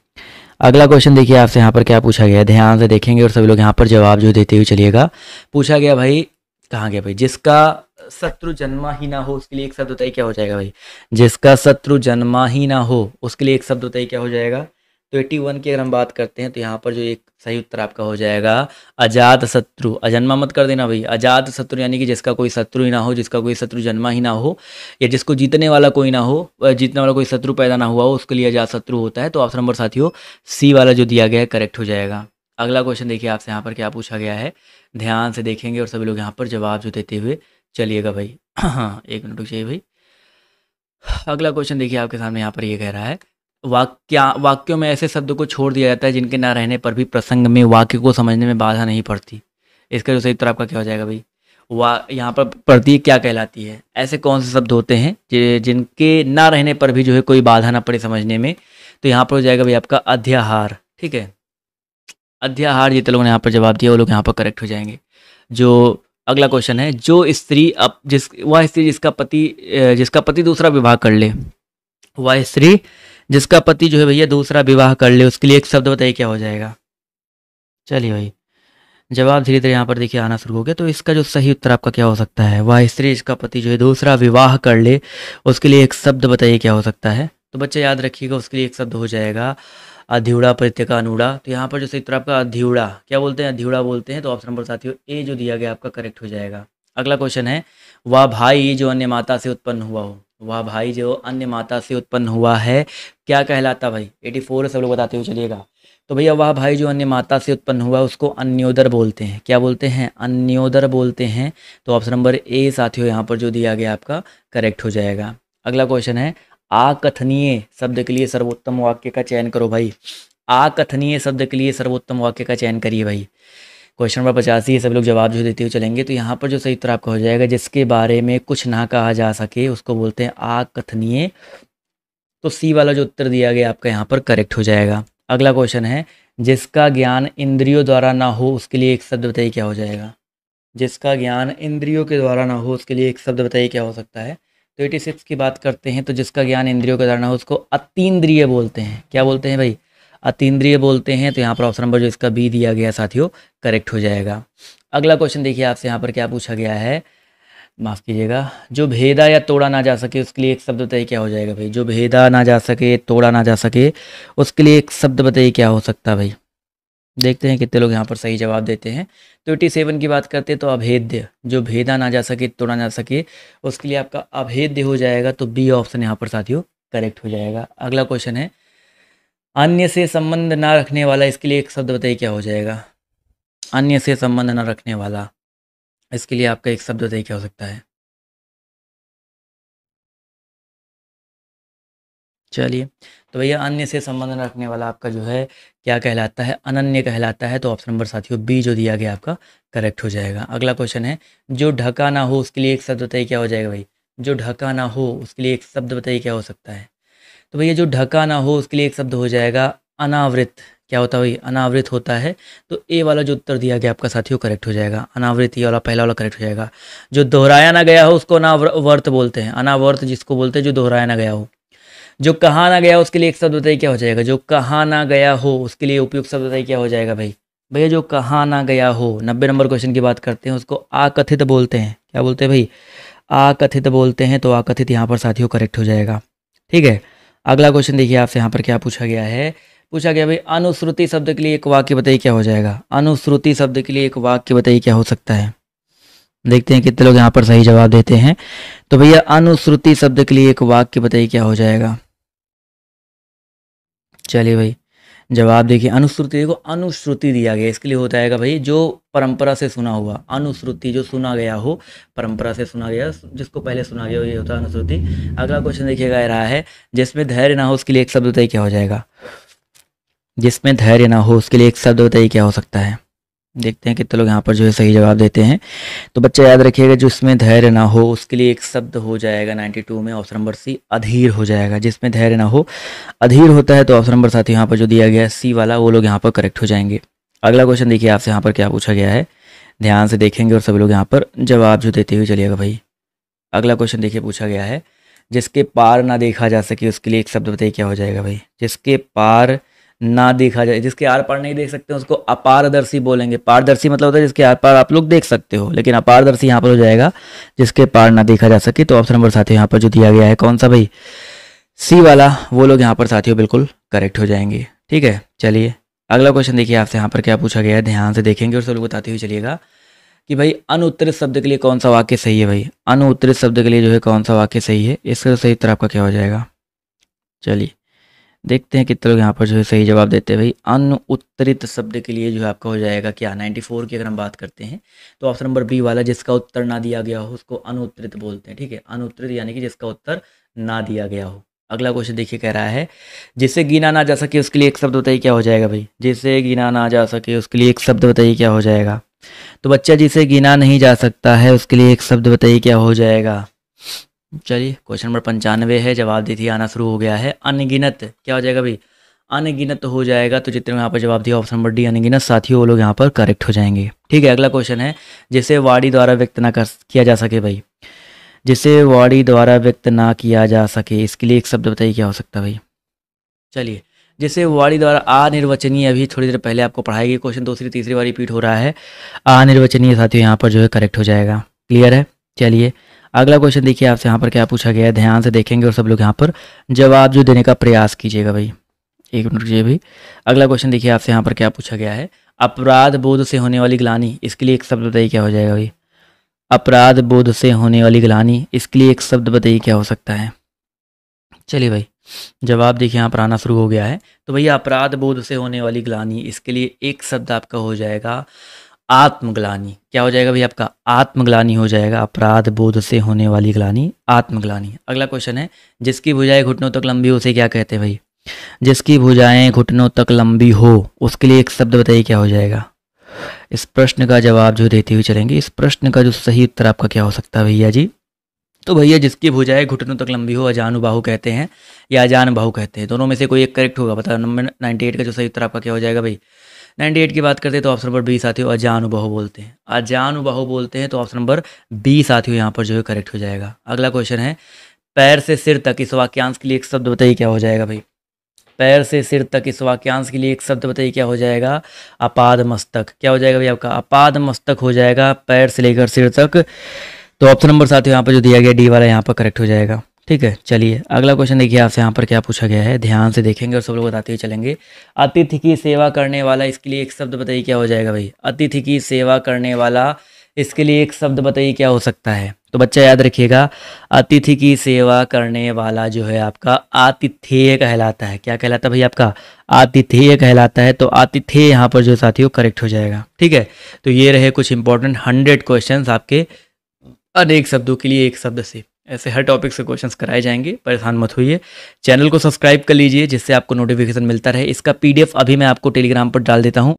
B: अगला क्वेश्चन देखिए आपसे यहाँ पर क्या पूछा गया ध्यान से देखेंगे और सभी लोग यहाँ पर जवाब जो देते हुए चलिएगा पूछा गया भाई कहाँ गया भाई जिसका शत्रु जन्मा ही ना हो उसके लिए एक शब्द होता है क्या हो जाएगा भाई जिसका शत्रु जन्मा ही ना हो उसके लिए एक शब्द होता है क्या हो जाएगा तो एट्टी वन की अगर हम बात करते हैं तो यहाँ पर जो एक सही उत्तर आपका हो जाएगा अजात शत्रु अजन्मा मत कर देना भाई अजात शत्रु यानी कि जिसका कोई शत्रु ही ना हो जिसका कोई शत्रु जन्मा ही ना हो या जिसको जीतने वाला कोई ना हो जीतने वाला कोई शत्रु पैदा ना हुआ हो उसके लिए अजात शत्रु होता है तो ऑप्शन नंबर साथियों सी वाला जो दिया गया है करेक्ट हो जाएगा अगला क्वेश्चन देखिए आपसे यहाँ पर क्या पूछा गया है ध्यान से देखेंगे और सभी लोग यहाँ पर जवाब जो देते हुए चलिएगा भाई हाँ एक मिनट रुक जाइए भाई अगला क्वेश्चन देखिए आपके सामने यहाँ पर ये कह रहा है वाक्या वाक्यों में ऐसे शब्दों को छोड़ दिया जाता है जिनके ना रहने पर भी प्रसंग में वाक्य को समझने में बाधा नहीं पड़ती इसका जो सही उत्तर आपका क्या हो जाएगा भाई वा यहाँ पर प्रतीक क्या कहलाती है ऐसे कौन से शब्द होते हैं जिनके ना रहने पर भी जो है कोई बाधा ना पड़े समझने में तो यहाँ पर हो जाएगा भाई आपका अध्याहार ठीक है अध्याहार जितने लोगों ने यहाँ पर जवाब दिया वो लोग यहाँ पर करेक्ट हो जाएंगे जो अगला क्वेश्चन है जो स्त्री अब जिस वह स्त्री जिसका पति जिसका पति दूसरा विवाह कर ले वह स्त्री जिसका पति जो है भैया दूसरा विवाह कर ले उसके लिए एक शब्द बताइए क्या हो जाएगा चलिए भाई जवाब धीरे धीरे यहाँ पर देखिए आना शुरू हो गया तो इसका जो सही उत्तर आपका क्या हो सकता है वह स्त्री इसका पति जो है दूसरा विवाह कर ले उसके लिए एक शब्द बताइए क्या हो सकता है तो बच्चे याद रखिएगा उसके लिए एक शब्द हो जाएगा अध्यूड़ा प्रत्यका अनुड़ा तो यहाँ पर जो सही उत्तर आपका अध्यूड़ा क्या बोलते हैं अध्यूड़ा बोलते हैं तो ऑप्शन नंबर साथियों ए जो दिया गया आपका करेक्ट हो जाएगा अगला क्वेश्चन है वह भाई जो अन्य माता से उत्पन्न हुआ हो वह भाई जो अन्य माता से उत्पन्न हुआ है क्या कहलाता भाई एटी फोर सब लोग बताते हुए चलिएगा तो भैया वह भाई जो अन्य माता से उत्पन्न हुआ उसको अन्योदर बोलते हैं क्या बोलते हैं अन्योदर बोलते हैं तो ऑप्शन नंबर ए साथियों यहाँ पर जो दिया गया आपका करेक्ट हो जाएगा अगला क्वेश्चन है आकथनीय शब्द के लिए सर्वोत्तम वाक्य का चयन करो भाई आकथनीय शब्द के लिए सर्वोत्तम वाक्य का चयन करिए भाई क्वेश्चन नंबर पचासी ये सब लोग जवाब जो देते हुए चलेंगे तो यहाँ पर जो सही उत्तर आपका हो जाएगा जिसके बारे में कुछ ना कहा जा सके उसको बोलते हैं आकथनीय तो सी वाला जो उत्तर दिया गया आपका यहाँ पर करेक्ट हो जाएगा अगला क्वेश्चन है जिसका ज्ञान इंद्रियों द्वारा ना हो उसके लिए एक शब्द बताइए क्या हो जाएगा जिसका ज्ञान इंद्रियों के द्वारा ना हो उसके लिए एक शब्द बताइए क्या हो सकता है तो एटी सिक्स की बात करते हैं तो जिसका ज्ञान इंद्रियों के द्वारा ना हो उसको अतीन्द्रिय बोलते हैं क्या बोलते हैं भाई अतीन्द्रिय बोलते हैं तो यहाँ पर ऑप्शन नंबर जो इसका बी दिया गया साथियों करेक्ट हो जाएगा अगला क्वेश्चन देखिए आपसे यहाँ पर क्या पूछा गया है माफ़ कीजिएगा जो भेदा या तोड़ा ना जा सके उसके लिए एक शब्द बताइए क्या हो जाएगा भाई जो भेदा ना जा सके तोड़ा ना जा सके उसके लिए एक शब्द बताइए क्या हो सकता भाई देखते हैं कितने लोग यहाँ पर सही जवाब देते हैं तो एटी सेवन की बात करते हैं तो अभेद्य जो भेदा ना जा सके तोड़ा ना सके उसके लिए आपका अभेद्य हो जाएगा तो बी ऑप्शन यहाँ पर साथियों करेक्ट हो जाएगा अगला क्वेश्चन है अन्य से संबंध ना रखने वाला इसके लिए एक शब्द बताइए क्या हो जाएगा
A: अन्य से संबंध ना रखने वाला इसके लिए आपका एक शब्द बताइए क्या हो सकता है चलिए तो भैया अन्य से संबंध रखने वाला आपका जो है क्या कहलाता है अनन्य कहलाता है तो
B: ऑप्शन नंबर साथियों बी जो दिया गया आपका करेक्ट हो जाएगा अगला क्वेश्चन है जो ढका ना हो उसके लिए एक शब्द बताइए क्या हो जाएगा भाई जो ढका ना हो उसके लिए एक शब्द बताइए क्या हो सकता है तो भैया जो ढका ना हो उसके लिए एक शब्द हो जाएगा अनावृत क्या होता है भाई अनावृत होता है तो ए वाला जो उत्तर दिया गया आपका साथियों करेक्ट हो जाएगा अनावृत ये वाला पहला वाला करेक्ट हो जाएगा जो दोहराया ना गया हो उसको अनावर्त बोलते हैं अनावर्त जिसको बोलते हैं जो दोहराया ना गया हो जो कहा ना गया उसके लिए एक शब्द बताइए क्या हो जाएगा जो कहा ना गया हो उसके लिए उपयुक्त शब्द बताइए क्या हो जाएगा भाई भैया जो कहा ना गया हो नब्बे नंबर क्वेश्चन की बात करते हैं उसको आकथित बोलते हैं क्या बोलते हैं भाई आकथित बोलते हैं तो आकथित यहाँ पर साथियों करेक्ट हो जाएगा ठीक है अगला क्वेश्चन देखिए आपसे यहाँ पर क्या पूछा गया है पूछा गया भाई अनुश्रुति शब्द के लिए एक वाक्य बताइए क्या हो जाएगा अनुश्रुति शब्द के लिए एक वाक्य बताइए क्या हो सकता है देखते हैं कितने लोग यहाँ पर सही जवाब देते हैं तो भैया अनुश्रुति शब्द के लिए एक वाक्य बताइए क्या हो जाएगा चलिए भाई जवाब देखिए अनुश्रुति देखो अनुश्रुति दिया गया इसके लिए होता है भाई जो परंपरा से सुना हुआ अनुश्रुति जो सुना गया हो परंपरा से सुना गया जिसको पहले सुना गया हो ये होता है अनुश्रुति अगला क्वेश्चन देखिएगा रहा है जिसमें धैर्य ना हो उसके लिए एक शब्द बताइए क्या हो जाएगा जिसमें धैर्य ना हो उसके लिए एक शब्द बताइए क्या हो सकता है देखते हैं कितने लोग यहाँ पर जो है सही जवाब देते हैं तो बच्चा याद रखिएगा जो इसमें धैर्य ना हो उसके लिए एक शब्द हो जाएगा 92 में ऑप्शन नंबर सी अधीर हो जाएगा जिसमें धैर्य ना हो अधीर होता है तो ऑप्शन नंबर साथ यहाँ पर जो दिया गया है सी वाला वो लोग यहाँ पर करेक्ट हो जाएंगे अगला क्वेश्चन देखिए आपसे यहाँ पर क्या पूछा गया है ध्यान से देखेंगे और सभी लोग यहाँ पर जवाब जो देते हुए चलिएगा भाई अगला क्वेश्चन देखिए पूछा गया है जिसके पार ना देखा जा सके उसके लिए एक शब्द बताइए क्या हो जाएगा भाई जिसके पार ना देखा जाए जिसके आर पार नहीं देख सकते उसको अपारदर्शी बोलेंगे पारदर्शी मतलब होता है जिसके आर पार आप लोग देख सकते हो लेकिन अपारदर्शी यहाँ पर हो जाएगा जिसके पार ना देखा जा सके तो ऑप्शन नंबर साथ यहाँ पर जो दिया गया है कौन सा भाई सी वाला वो लोग यहाँ पर साथियों बिल्कुल करेक्ट हो जाएंगे ठीक है चलिए अगला क्वेश्चन देखिए आपसे यहाँ पर क्या पूछा गया है ध्यान से देखेंगे और सब लोग बताते हुए चलिएगा कि भाई अनुत्तरित शब्द के लिए कौन सा वाक्य सही है भाई अनुत्तरित शब्द के लिए जो है कौन सा वाक्य सही है इसका सही तरह आपका क्या हो जाएगा चलिए देखते हैं कितने लोग यहाँ पर जो है सही जवाब देते हैं भाई अन उत्तरित शब्द के लिए जो है आपका हो जाएगा क्या 94 की अगर हम बात करते हैं तो ऑप्शन नंबर बी वाला जिसका उत्तर ना दिया गया हो उसको अनुत्तरित बोलते हैं ठीक है अनुत्तरित यानी कि जिसका उत्तर ना दिया गया हो अगला क्वेश्चन देखिए कह रहा है जिसे गिना ना जा सके उसके लिए एक शब्द बताइए क्या हो जाएगा भाई जिसे गिना ना जा सके उसके लिए एक शब्द बताइए क्या हो जाएगा तो बच्चा जिसे गिना नहीं जा सकता है उसके लिए एक शब्द बताइए क्या हो जाएगा चलिए क्वेश्चन नंबर पंचानवे है जवाब थी आना शुरू हो गया है अनगिनत क्या हो जाएगा भाई अनगिनत हो जाएगा तो जितने यहाँ पर जवाब दिया ऑप्शन नंबर डी अनगिनत साथ ही वो लोग यहाँ पर करेक्ट हो जाएंगे ठीक है अगला क्वेश्चन है जिसे वाड़ी द्वारा व्यक्त ना कर किया जा सके भाई जिसे वाड़ी द्वारा व्यक्त ना किया जा सके इसके लिए एक शब्द बताइए क्या हो सकता है भाई चलिए जैसे वाड़ी द्वारा अनिर्वचनीय अभी थोड़ी देर पहले आपको पढ़ाई गई क्वेश्चन दूसरी तीसरी बार रिपीट हो रहा है अनिर्वचनीय साथियों यहाँ पर जो है करेक्ट हो जाएगा क्लियर है चलिए अगला क्वेश्चन देखिए आपसे यहाँ पर क्या पूछा गया है ध्यान से देखेंगे और सब लोग यहाँ पर जवाब जो देने का प्रयास कीजिएगा भाई एक मिनट रुकिए भाई अगला क्वेश्चन देखिए आपसे यहाँ पर क्या पूछा गया है अपराध बोध से होने वाली ग्लानी इसके लिए एक शब्द बताइए क्या हो जाएगा भाई अपराध बोध से होने वाली ग्लानी इसके लिए एक शब्द बताइए क्या हो सकता है चलिए भाई जवाब देखिए यहाँ पर आना शुरू हो गया है तो भैया अपराध बोध से होने वाली ग्लानी इसके लिए एक शब्द आपका हो जाएगा आत्मग्लानी क्या हो जाएगा भैया आपका आत्मग्लानी हो जाएगा अपराध बोध से होने वाली ग्लानी आत्मग्लानी अगला क्वेश्चन है जिसकी भुजाएं घुटनों तक लंबी हो उसे क्या कहते हैं भाई जिसकी भुजाएं घुटनों तक लंबी हो उसके लिए एक शब्द बताइए क्या हो जाएगा इस प्रश्न का जवाब जो देते हुए चलेंगे इस प्रश्न का जो सही उत्तर आपका क्या हो सकता है भैया जी तो भैया जिसकी भुजाएं घुटनों तक लंबी हो अजानु बाहु कहते हैं या अजान बाहु कहते हैं दोनों में से कोई एक करेक्ट होगा बताओ नंबर नाइन्टी एट का जो सही उत्तर आपका क्या हो जाएगा भाई नाइन्टी एट की बात करते हैं तो ऑप्शन नंबर बी साथियों अजानुबाह बोलते हैं अजानुबाह बोलते हैं तो ऑप्शन नंबर बी साथियों यहाँ पर जो है करेक्ट हो जाएगा अगला क्वेश्चन है पैर से सिर तक इस वाक्यांश के लिए एक शब्द बताइए क्या हो जाएगा भाई पैर से सिर तक इस वाक्यांश के लिए एक शब्द बताइए क्या हो जाएगा अपाद मस्तक क्या हो जाएगा भाई आपका अपाद मस्तक हो जाएगा पैर से लेकर सिर तक तो ऑप्शन नंबर साथ यहाँ पर जो दिया गया डी वाला यहाँ पर करेक्ट हो जाएगा ठीक है चलिए अगला क्वेश्चन देखिए आपसे यहाँ पर क्या पूछा गया है ध्यान से देखेंगे और सब लोग बताते ही चलेंगे अतिथि की सेवा करने वाला इसके लिए एक शब्द बताइए क्या हो जाएगा भाई अतिथि की सेवा करने वाला इसके लिए एक शब्द बताइए क्या हो सकता है तो बच्चा याद रखिएगा अतिथि की सेवा करने वाला जो है आपका आतिथेय कहलाता है क्या कहलाता है भाई आपका आतिथेय कहलाता है तो आतिथेय यहाँ पर जो साथियों करेक्ट हो जाएगा ठीक है तो ये रहे कुछ इंपॉर्टेंट हंड्रेड क्वेश्चन आपके अनेक शब्दों के लिए एक शब्द से ऐसे हर टॉपिक से क्वेश्चंस कराए जाएंगे परेशान मत होइए चैनल को सब्सक्राइब कर लीजिए जिससे आपको नोटिफिकेशन मिलता रहे इसका पीडीएफ अभी मैं आपको टेलीग्राम पर डाल देता हूँ